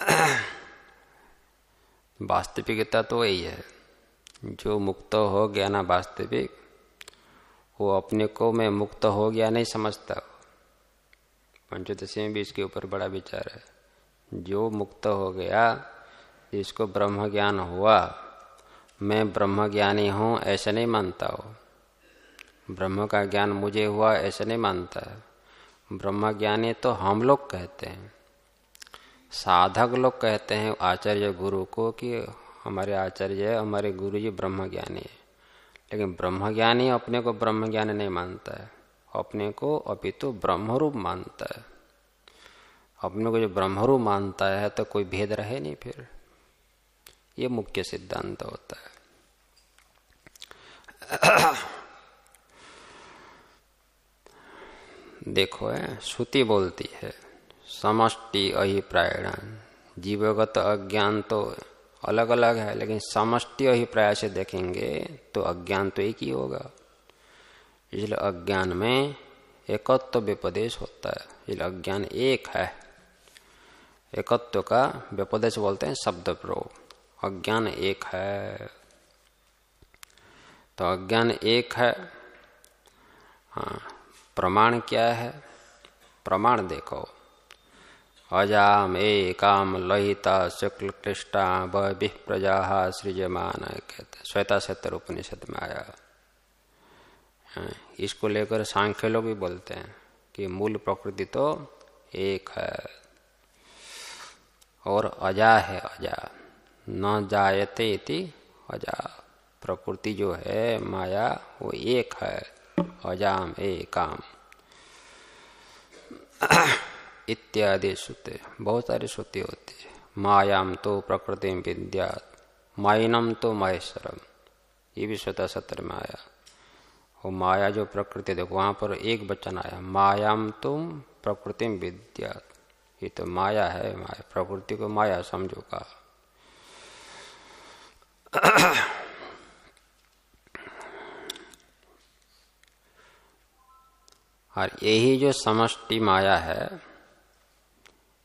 वास्तविकता तो यही है जो मुक्त हो गया ना वास्तविक वो अपने को मैं मुक्त हो गया नहीं समझता पंचोदशी में भी इसके ऊपर बड़ा विचार है जो मुक्त हो गया जिसको ब्रह्म ज्ञान हुआ मैं ब्रह्म ज्ञानी हूँ ऐसे नहीं मानता हो ब्रह्म का ज्ञान मुझे हुआ ऐसे नहीं मानता है ब्रह्म ज्ञानी तो हम लोग कहते हैं साधक लोग कहते हैं आचार्य गुरु को कि हमारे आचार्य हमारे गुरु जी ब्रह्म ज्ञानी है लेकिन ब्रह्म ज्ञानी अपने को ब्रह्म ज्ञानी नहीं मानता है अपने को अपितु ब्रह्मरूप मानता है अपने को जो ब्रह्मरूप मानता है तो कोई भेद रहे नहीं फिर ये मुख्य सिद्धांत होता है देखो है श्रुति बोलती है समष्टि अहिप्रायण जीवगत अज्ञान तो अलग अलग है लेकिन समष्टि अहिप्राय से देखेंगे तो अज्ञान तो एक ही होगा इसलिए अज्ञान में एकत्व व्यपदेश होता है इसलिए अज्ञान एक है एकत्व का व्यपदेश बोलते हैं शब्द प्रयोग अज्ञान एक है तो अज्ञान एक है हाँ प्रमाण क्या है प्रमाण देखो अजाम एकाम लहिता शुक्ल कृष्णा बिह प्रजा सृजमान कहते श्वेता सत्तर उपनिषद में आया हाँ, इसको लेकर सांख्य लोग भी बोलते हैं कि मूल प्रकृति तो एक है और अजा है अजा न जायते इति अजा प्रकृति जो है माया वो एक है अजाम एकाम इत्यादि श्रुते बहुत सारी श्रुति है मायाम तो प्रकृति विद्या माइनम तो महेश्वरम ये भी स्वतः सत्र में आया और माया जो प्रकृति देखो वहां पर एक वचन आया मायाम तुम प्रकृति विद्या ये तो माया है माया प्रकृति को माया समझो का और यही जो समष्टि माया है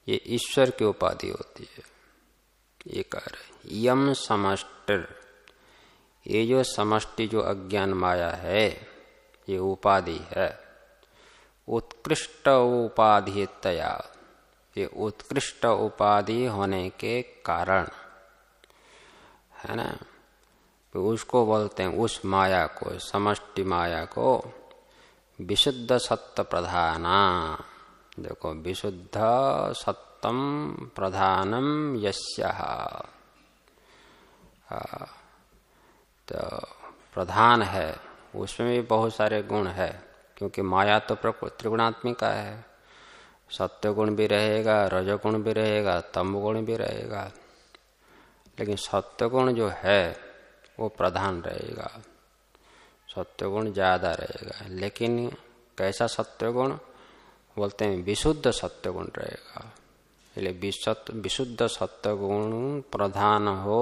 ये ईश्वर की उपाधि होती है ये कह रहे यम समष्टिर ये जो समष्टि जो अज्ञान माया है ये उपाधि है उत्कृष्ट उपाधि तया ये उत्कृष्ट उपाधि होने के कारण है ना उसको बोलते हैं उस माया को समष्टि माया को विशुद्ध सत्य प्रधान देखो विशुद्ध सत्तम प्रधानम यस्य तो प्रधान है उसमें भी बहुत सारे गुण है क्योंकि माया तो त्रिगुणात्मिका है सत्य गुण भी रहेगा रजोगुण भी रहेगा तम गुण भी रहेगा लेकिन सत्य गुण जो है वो प्रधान रहेगा सत्वगुण ज़्यादा रहेगा लेकिन कैसा सत्वगुण बोलते हैं विशुद्ध सत्वगुण रहेगा इसलिए विशुद्ध सत्वगुण प्रधान हो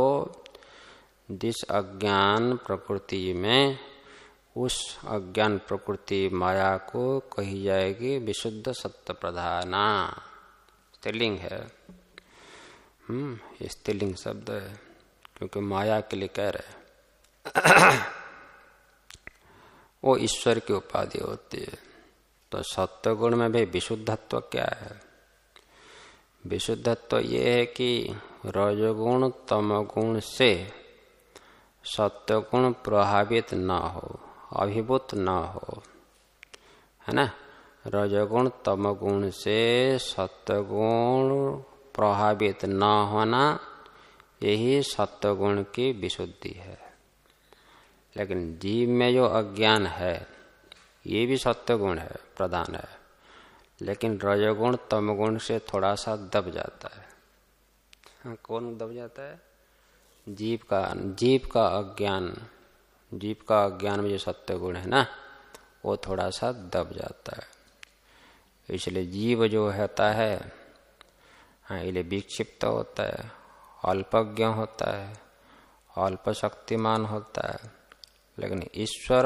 जिस अज्ञान प्रकृति में उस अज्ञान प्रकृति माया को कही जाएगी विशुद्ध सत्य प्रधाना स्त्रीलिंग है हम्म, स्त्रीलिंग शब्द है क्योंकि माया के लिए कह रहे वो ईश्वर की उपाधि होती है तो सत्वगुण में भी विशुद्धत्व क्या है विशुद्धत्व ये है कि रजगुण तमगुण से सत्वगुण प्रभावित ना हो अभिभूत ना हो है ना रजगुण तमगुण से सत्वगुण प्रभावित न होना यही सत्वगुण की विशुद्धि है लेकिन जीव में जो अज्ञान है ये भी सत्य गुण है प्रधान है लेकिन रजोगुण तमगुण से थोड़ा सा दब जाता है हाँ, कौन दब जाता है जीव का जीव का अज्ञान जीव का अज्ञान में जो सत्य गुण है ना वो थोड़ा सा दब जाता है इसलिए जीव जो होता है हाँ इसलिए विक्षिप्त होता है अल्पज्ञ होता है अल्प शक्तिमान होता है लेकिन ईश्वर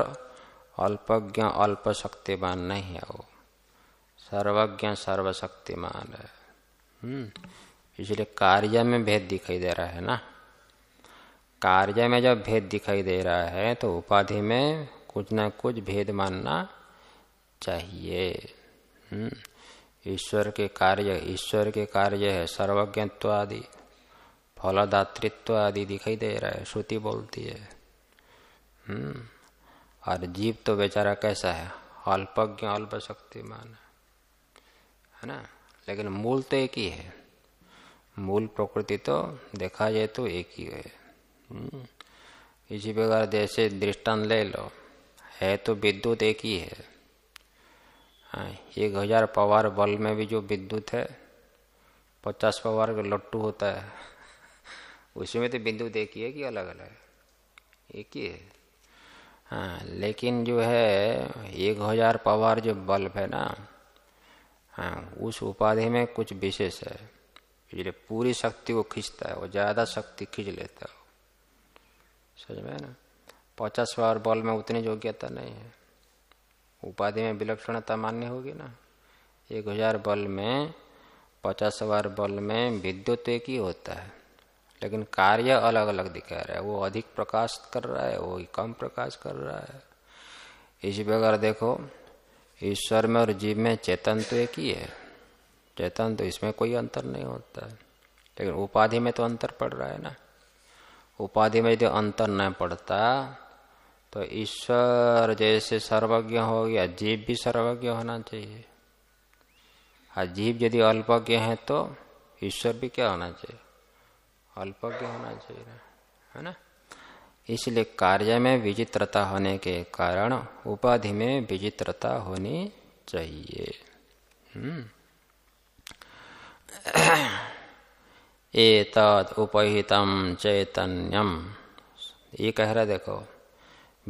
अल्पज्ञ अल्प शक्तिमान नहीं है वो सर्वज्ञ सर्वशक्तिमान है हम्म। इसलिए कार्य में भेद दिखाई दे रहा है ना कार्य में जब भेद दिखाई दे रहा है तो उपाधि में कुछ ना कुछ भेद मानना चाहिए हम्म। ईश्वर के कार्य ईश्वर के कार्य है सर्वज्ञत्व आदि फलदातृत्व आदि दिखाई दे रहा है श्रुति बोलती है हम्म। और जीव तो बेचारा कैसा है अल्पज्ञ अल्प शक्तिमान है ना लेकिन मूल तो एक ही है मूल प्रकृति तो देखा जाए तो एक ही है हम्म। इसी प्रकार जैसे दृष्टान ले लो है तो विद्युत एक ही है हाँ, एक हजार पवार बल में भी जो विद्युत है पचास पवार का लट्टू होता है उसमें तो बिंदु एक ही है कि अलग अलग है एक ही है हाँ लेकिन जो है एक हजार पवार जो बल्ब है ना हाँ उस उपाधि में कुछ विशेष है इसलिए पूरी शक्ति को खींचता है वो ज़्यादा शक्ति खींच लेता है समझ में ना पचास पवार बल्ब में उतनी योग्यता नहीं है उपाधि में विलक्षणता मान्य होगी ना एक हजार बल्ब में पचास हजार बल्ब में विद्युत एक ही होता है लेकिन कार्य अलग अलग दिखा रहा है वो अधिक प्रकाश कर रहा है वो कम प्रकाश कर रहा है इसी प्रकार देखो ईश्वर में और जीव में चेतन तो एक ही है चेतन तो इसमें कोई अंतर नहीं होता है लेकिन उपाधि में तो अंतर पड़ रहा है ना उपाधि में यदि अंतर न पड़ता तो ईश्वर जैसे सर्वज्ञ हो गया जीव भी सर्वज्ञ होना चाहिए और हाँ, जीव यदि अल्पज्ञ है तो ईश्वर भी क्या होना चाहिए अल्पज्ञ होना चाहिए है ना इसलिए कार्य में विचित्रता होने के कारण उपाधि में विचित्रता होनी चाहिए हम्म। एतद उपहितम चैतन्यम ये कह रहा देखो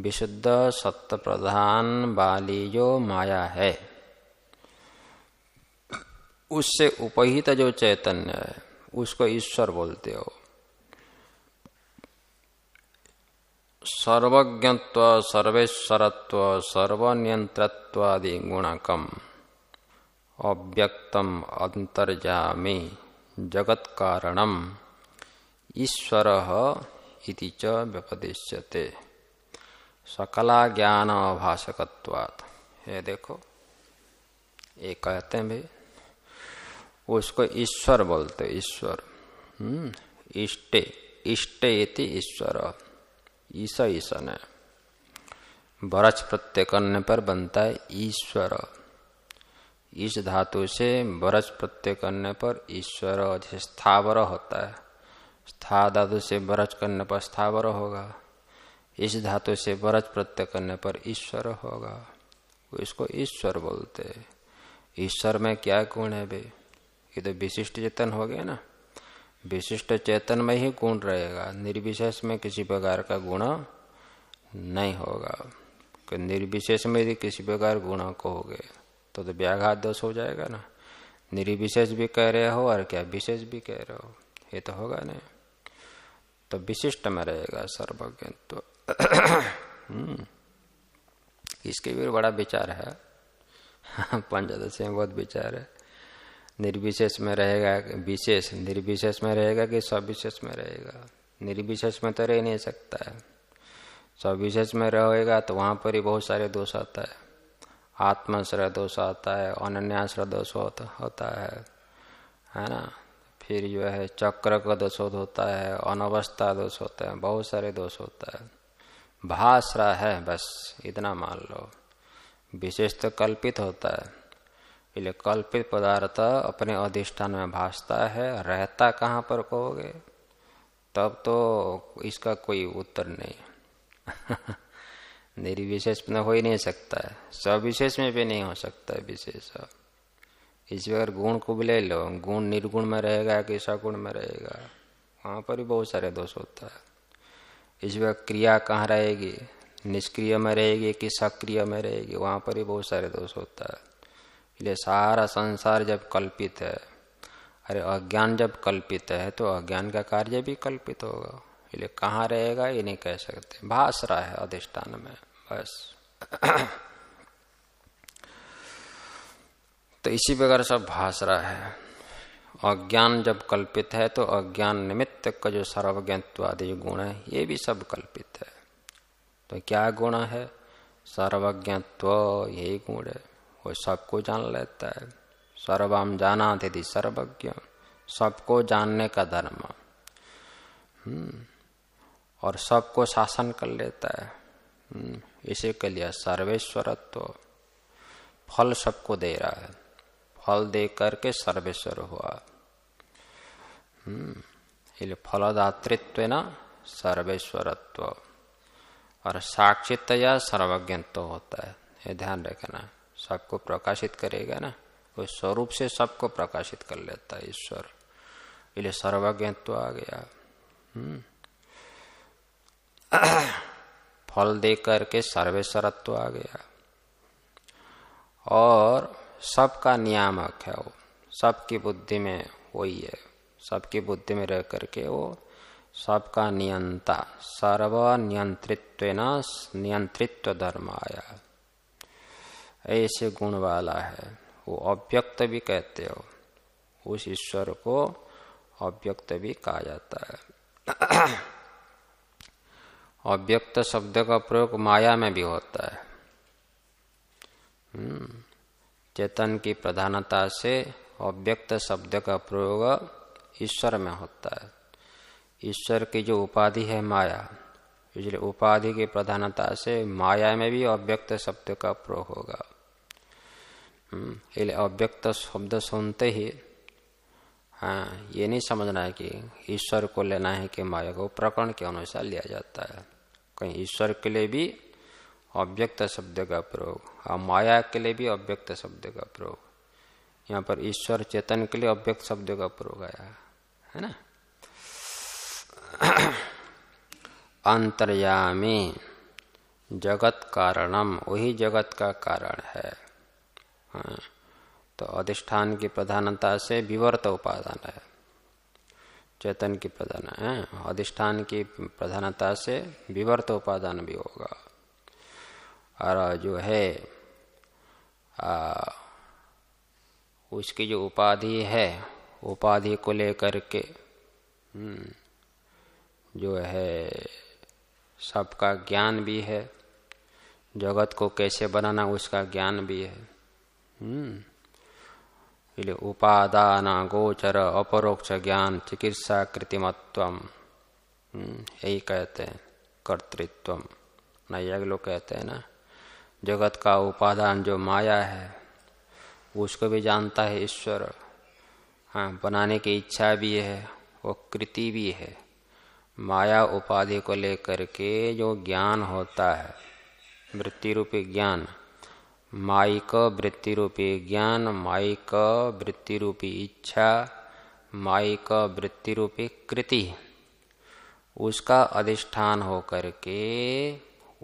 विशुद्ध सत्य प्रधान वाली जो माया है उससे उपहित जो चैतन्य है उसको ईश्वर बोलते हो सर्वज्ञत्व सर्वेश्वरत्व सर्वनियंत्रत्व आदि गुणकम अव्यक्तम अंतर्जामी जगत कारणम ईश्वर इति च व्यपदेश्यते सकला ज्ञान भाषकत्वात् ये देखो ये कहते हैं भाई उसको ईश्वर बोलते ईश्वर हम्म, इष्टे इष्टे इति ईश्वर ईसा ईशन है बरच प्रत्यय करने पर बनता है ईश्वर इस धातु से बरच प्रत्यय करने पर ईश्वर जैसे स्थावर होता है स्था धातु से बरच करने पर स्थावर होगा इस धातु से बरच प्रत्यय करने पर ईश्वर होगा इसको ईश्वर बोलते हैं ईश्वर में क्या गुण है भाई ये तो विशिष्ट चेतन हो गया ना विशिष्ट चेतन में ही गुण रहेगा निर्विशेष में किसी प्रकार का गुण नहीं होगा कि निर्विशेष में यदि किसी प्रकार गुण को हो गए तो तो व्याघात दोष हो जाएगा ना निर्विशेष भी कह रहे हो और क्या विशेष भी कह रहे हो ये तो होगा ना तो विशिष्ट में रहेगा सर्वज्ञ तो हम्म। इसके भी बड़ा विचार है पंचदशी में बहुत विचार है निर्विशेष में रहेगा विशेष निर्विशेष में रहेगा कि सविशेष में रहेगा निर्विशेष में तो रह नहीं सकता है सविशेष में रहेगा तो वहाँ पर ही बहुत सारे दोष आता है आत्माश्रय दोष आता है अनन्याश्रय दोष होता है है ना फिर जो है चक्र का दोष होता है अनवस्था दोष होता है बहुत सारे दोष होता है भाषरा है बस इतना मान लो विशेष तो कल्पित होता है इसलिए कल्पित पदार्थ अपने अधिष्ठान में भासता है रहता कहाँ पर कहोगे तब तो इसका कोई उत्तर नहीं निर्विशेष में हो ही नहीं सकता है सविशेष में भी नहीं हो सकता है विशेष इस अगर गुण को भी ले लो गुण निर्गुण में रहेगा कि सगुण में रहेगा वहाँ पर भी बहुत सारे दोष होता है इस वक्त क्रिया कहाँ रहेगी निष्क्रिय में रहेगी कि सक्रिय में रहेगी वहाँ पर भी बहुत सारे दोष होता है इसलिए सारा संसार जब कल्पित है अरे अज्ञान जब कल्पित है तो अज्ञान का कार्य भी कल्पित होगा इसलिए कहाँ रहेगा ये नहीं कह सकते भास रहा है अधिष्ठान में बस तो इसी प्रकार सब भास रहा है अज्ञान जब कल्पित है तो अज्ञान निमित्त का जो सर्वज्ञत्व आदि गुण है ये भी सब कल्पित है तो क्या गुण है सर्वज्ञत्व यही गुण है वो सबको जान लेता है सर्वम जाना दीदी सर्वज्ञ सबको जानने का धर्म हम्म। और सबको शासन कर लेता है हम्म। इसी के लिए सर्वेश्वरत्व तो फल सबको दे रहा है फल दे करके सर्वेश्वर हुआ इसलिए हम्म। फलदातृत्व न सर्वेश्वरत्व और साक्षित या सर्वज्ञत्व होता है ये ध्यान रखना है सबको प्रकाशित करेगा ना वो स्वरूप से सबको प्रकाशित कर लेता है ईश्वर इसलिए सर्वज्ञत्व आ गया हम्म। फल दे करके सर्वेश्वरत्व आ गया और सबका नियामक है वो सबकी बुद्धि में वही है सबकी बुद्धि में रह करके वो सबका नियंता सर्व नियंत्रित्व नियंत्रित्व धर्म आया ऐसे गुण वाला है वो अव्यक्त भी कहते हो उस ईश्वर को अव्यक्त भी कहा जाता है अव्यक्त शब्द का प्रयोग माया में भी होता है हम्म। चेतन की प्रधानता से अव्यक्त शब्द का प्रयोग ईश्वर में होता है ईश्वर की जो उपाधि है माया इसलिए उपाधि की प्रधानता से माया में भी अव्यक्त शब्द का प्रयोग होगा हम्म, इसलिए अव्यक्त शब्द सुनते ही हाँ ये नहीं समझना है कि ईश्वर को लेना है कि माया को प्रकरण के अनुसार लिया जाता है कहीं ईश्वर के लिए भी अव्यक्त शब्द का प्रयोग और हाँ, माया के लिए भी अव्यक्त शब्द का प्रयोग यहाँ पर ईश्वर चेतन के लिए अव्यक्त शब्द का प्रयोग आया है ना अंतर्यामी जगत कारणम वही जगत का कारण है हाँ। तो अधिष्ठान की प्रधानता से विवर्त उपादान है चेतन की प्रधान है हाँ, अधिष्ठान की प्रधानता से विवर्त उपादान भी होगा और जो है आ, उसकी जो उपाधि है उपाधि को लेकर के हम्म, जो है सबका ज्ञान भी है जगत को कैसे बनाना उसका ज्ञान भी है हम्म। इसलिए उपादान गोचर अपरोक्ष ज्ञान चिकित्सा कृतिमत्व हम्म। यही कहते हैं कर्तृत्व नैयाग लोग कहते हैं ना जगत का उपादान जो माया है उसको भी जानता है ईश्वर हाँ बनाने की इच्छा भी है और कृति भी है माया उपाधि को लेकर के जो ज्ञान होता है वृत्ति रूपी ज्ञान माइक वृत्ति रूपी ज्ञान माइक वृत्ति रूपी इच्छा माइक वृत्ति रूपी कृति उसका अधिष्ठान होकर के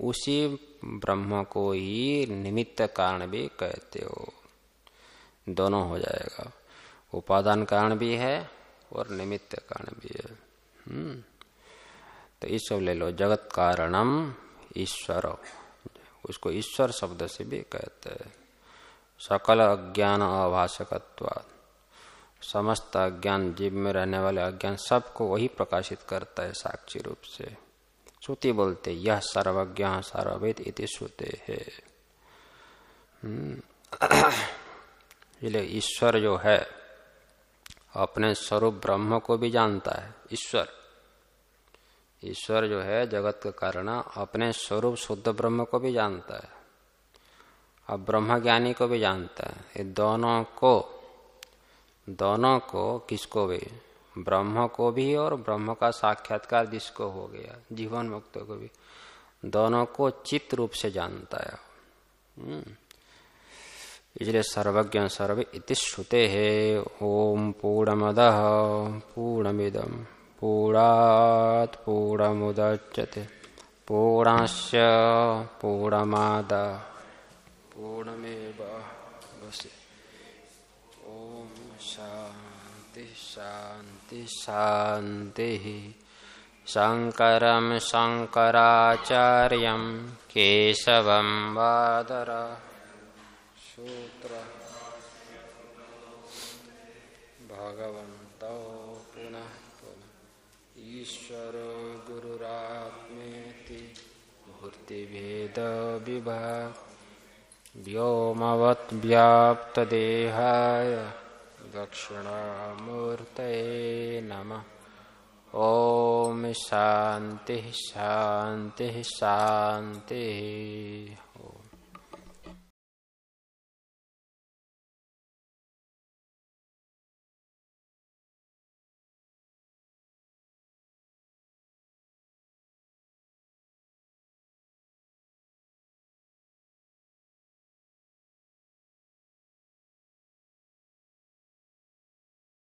उसी ब्रह्म को ही निमित्त कारण भी कहते हो दोनों हो जाएगा उपादान कारण भी है और निमित्त कारण भी है हम्म तो ये सब ले लो जगत कारणम ईश्वर उसको ईश्वर शब्द से भी कहते हैं सकल अज्ञान अभाषकत्व समस्त अज्ञान जीव में रहने वाले अज्ञान सबको वही प्रकाशित करता है साक्षी रूप से श्रुति बोलते यह सर्वज्ञ सर्वेद इति श्रुते है हम्म। इसलिए ईश्वर जो है अपने स्वरूप ब्रह्म को भी जानता है ईश्वर ईश्वर जो है जगत का कारण अपने स्वरूप शुद्ध ब्रह्म को भी जानता है और ब्रह्म ज्ञानी को भी जानता है ये दोनों को दोनों को किसको भी ब्रह्म को भी और ब्रह्म का साक्षात्कार जिसको हो गया जीवन मुक्त को भी दोनों को चित्त रूप से जानता है हम्म। इसलिए सर्वज्ञ सर्व इति श्रुते है ओम पूर्ण मद पूर्ण पूर्णात् पूर्णमुदच्यते पूर्णस्य पूर्णमाद पूर्णमेव वसि ॐ शान्तिः शान्तिः शान्तिः शङ्करं शङ्कराचार्यं केशवं वादर सूत्र भगवन् विभा व्योम व्याप्त देहाय दक्षिणामूर्त नम ॐ शांति शांति शांति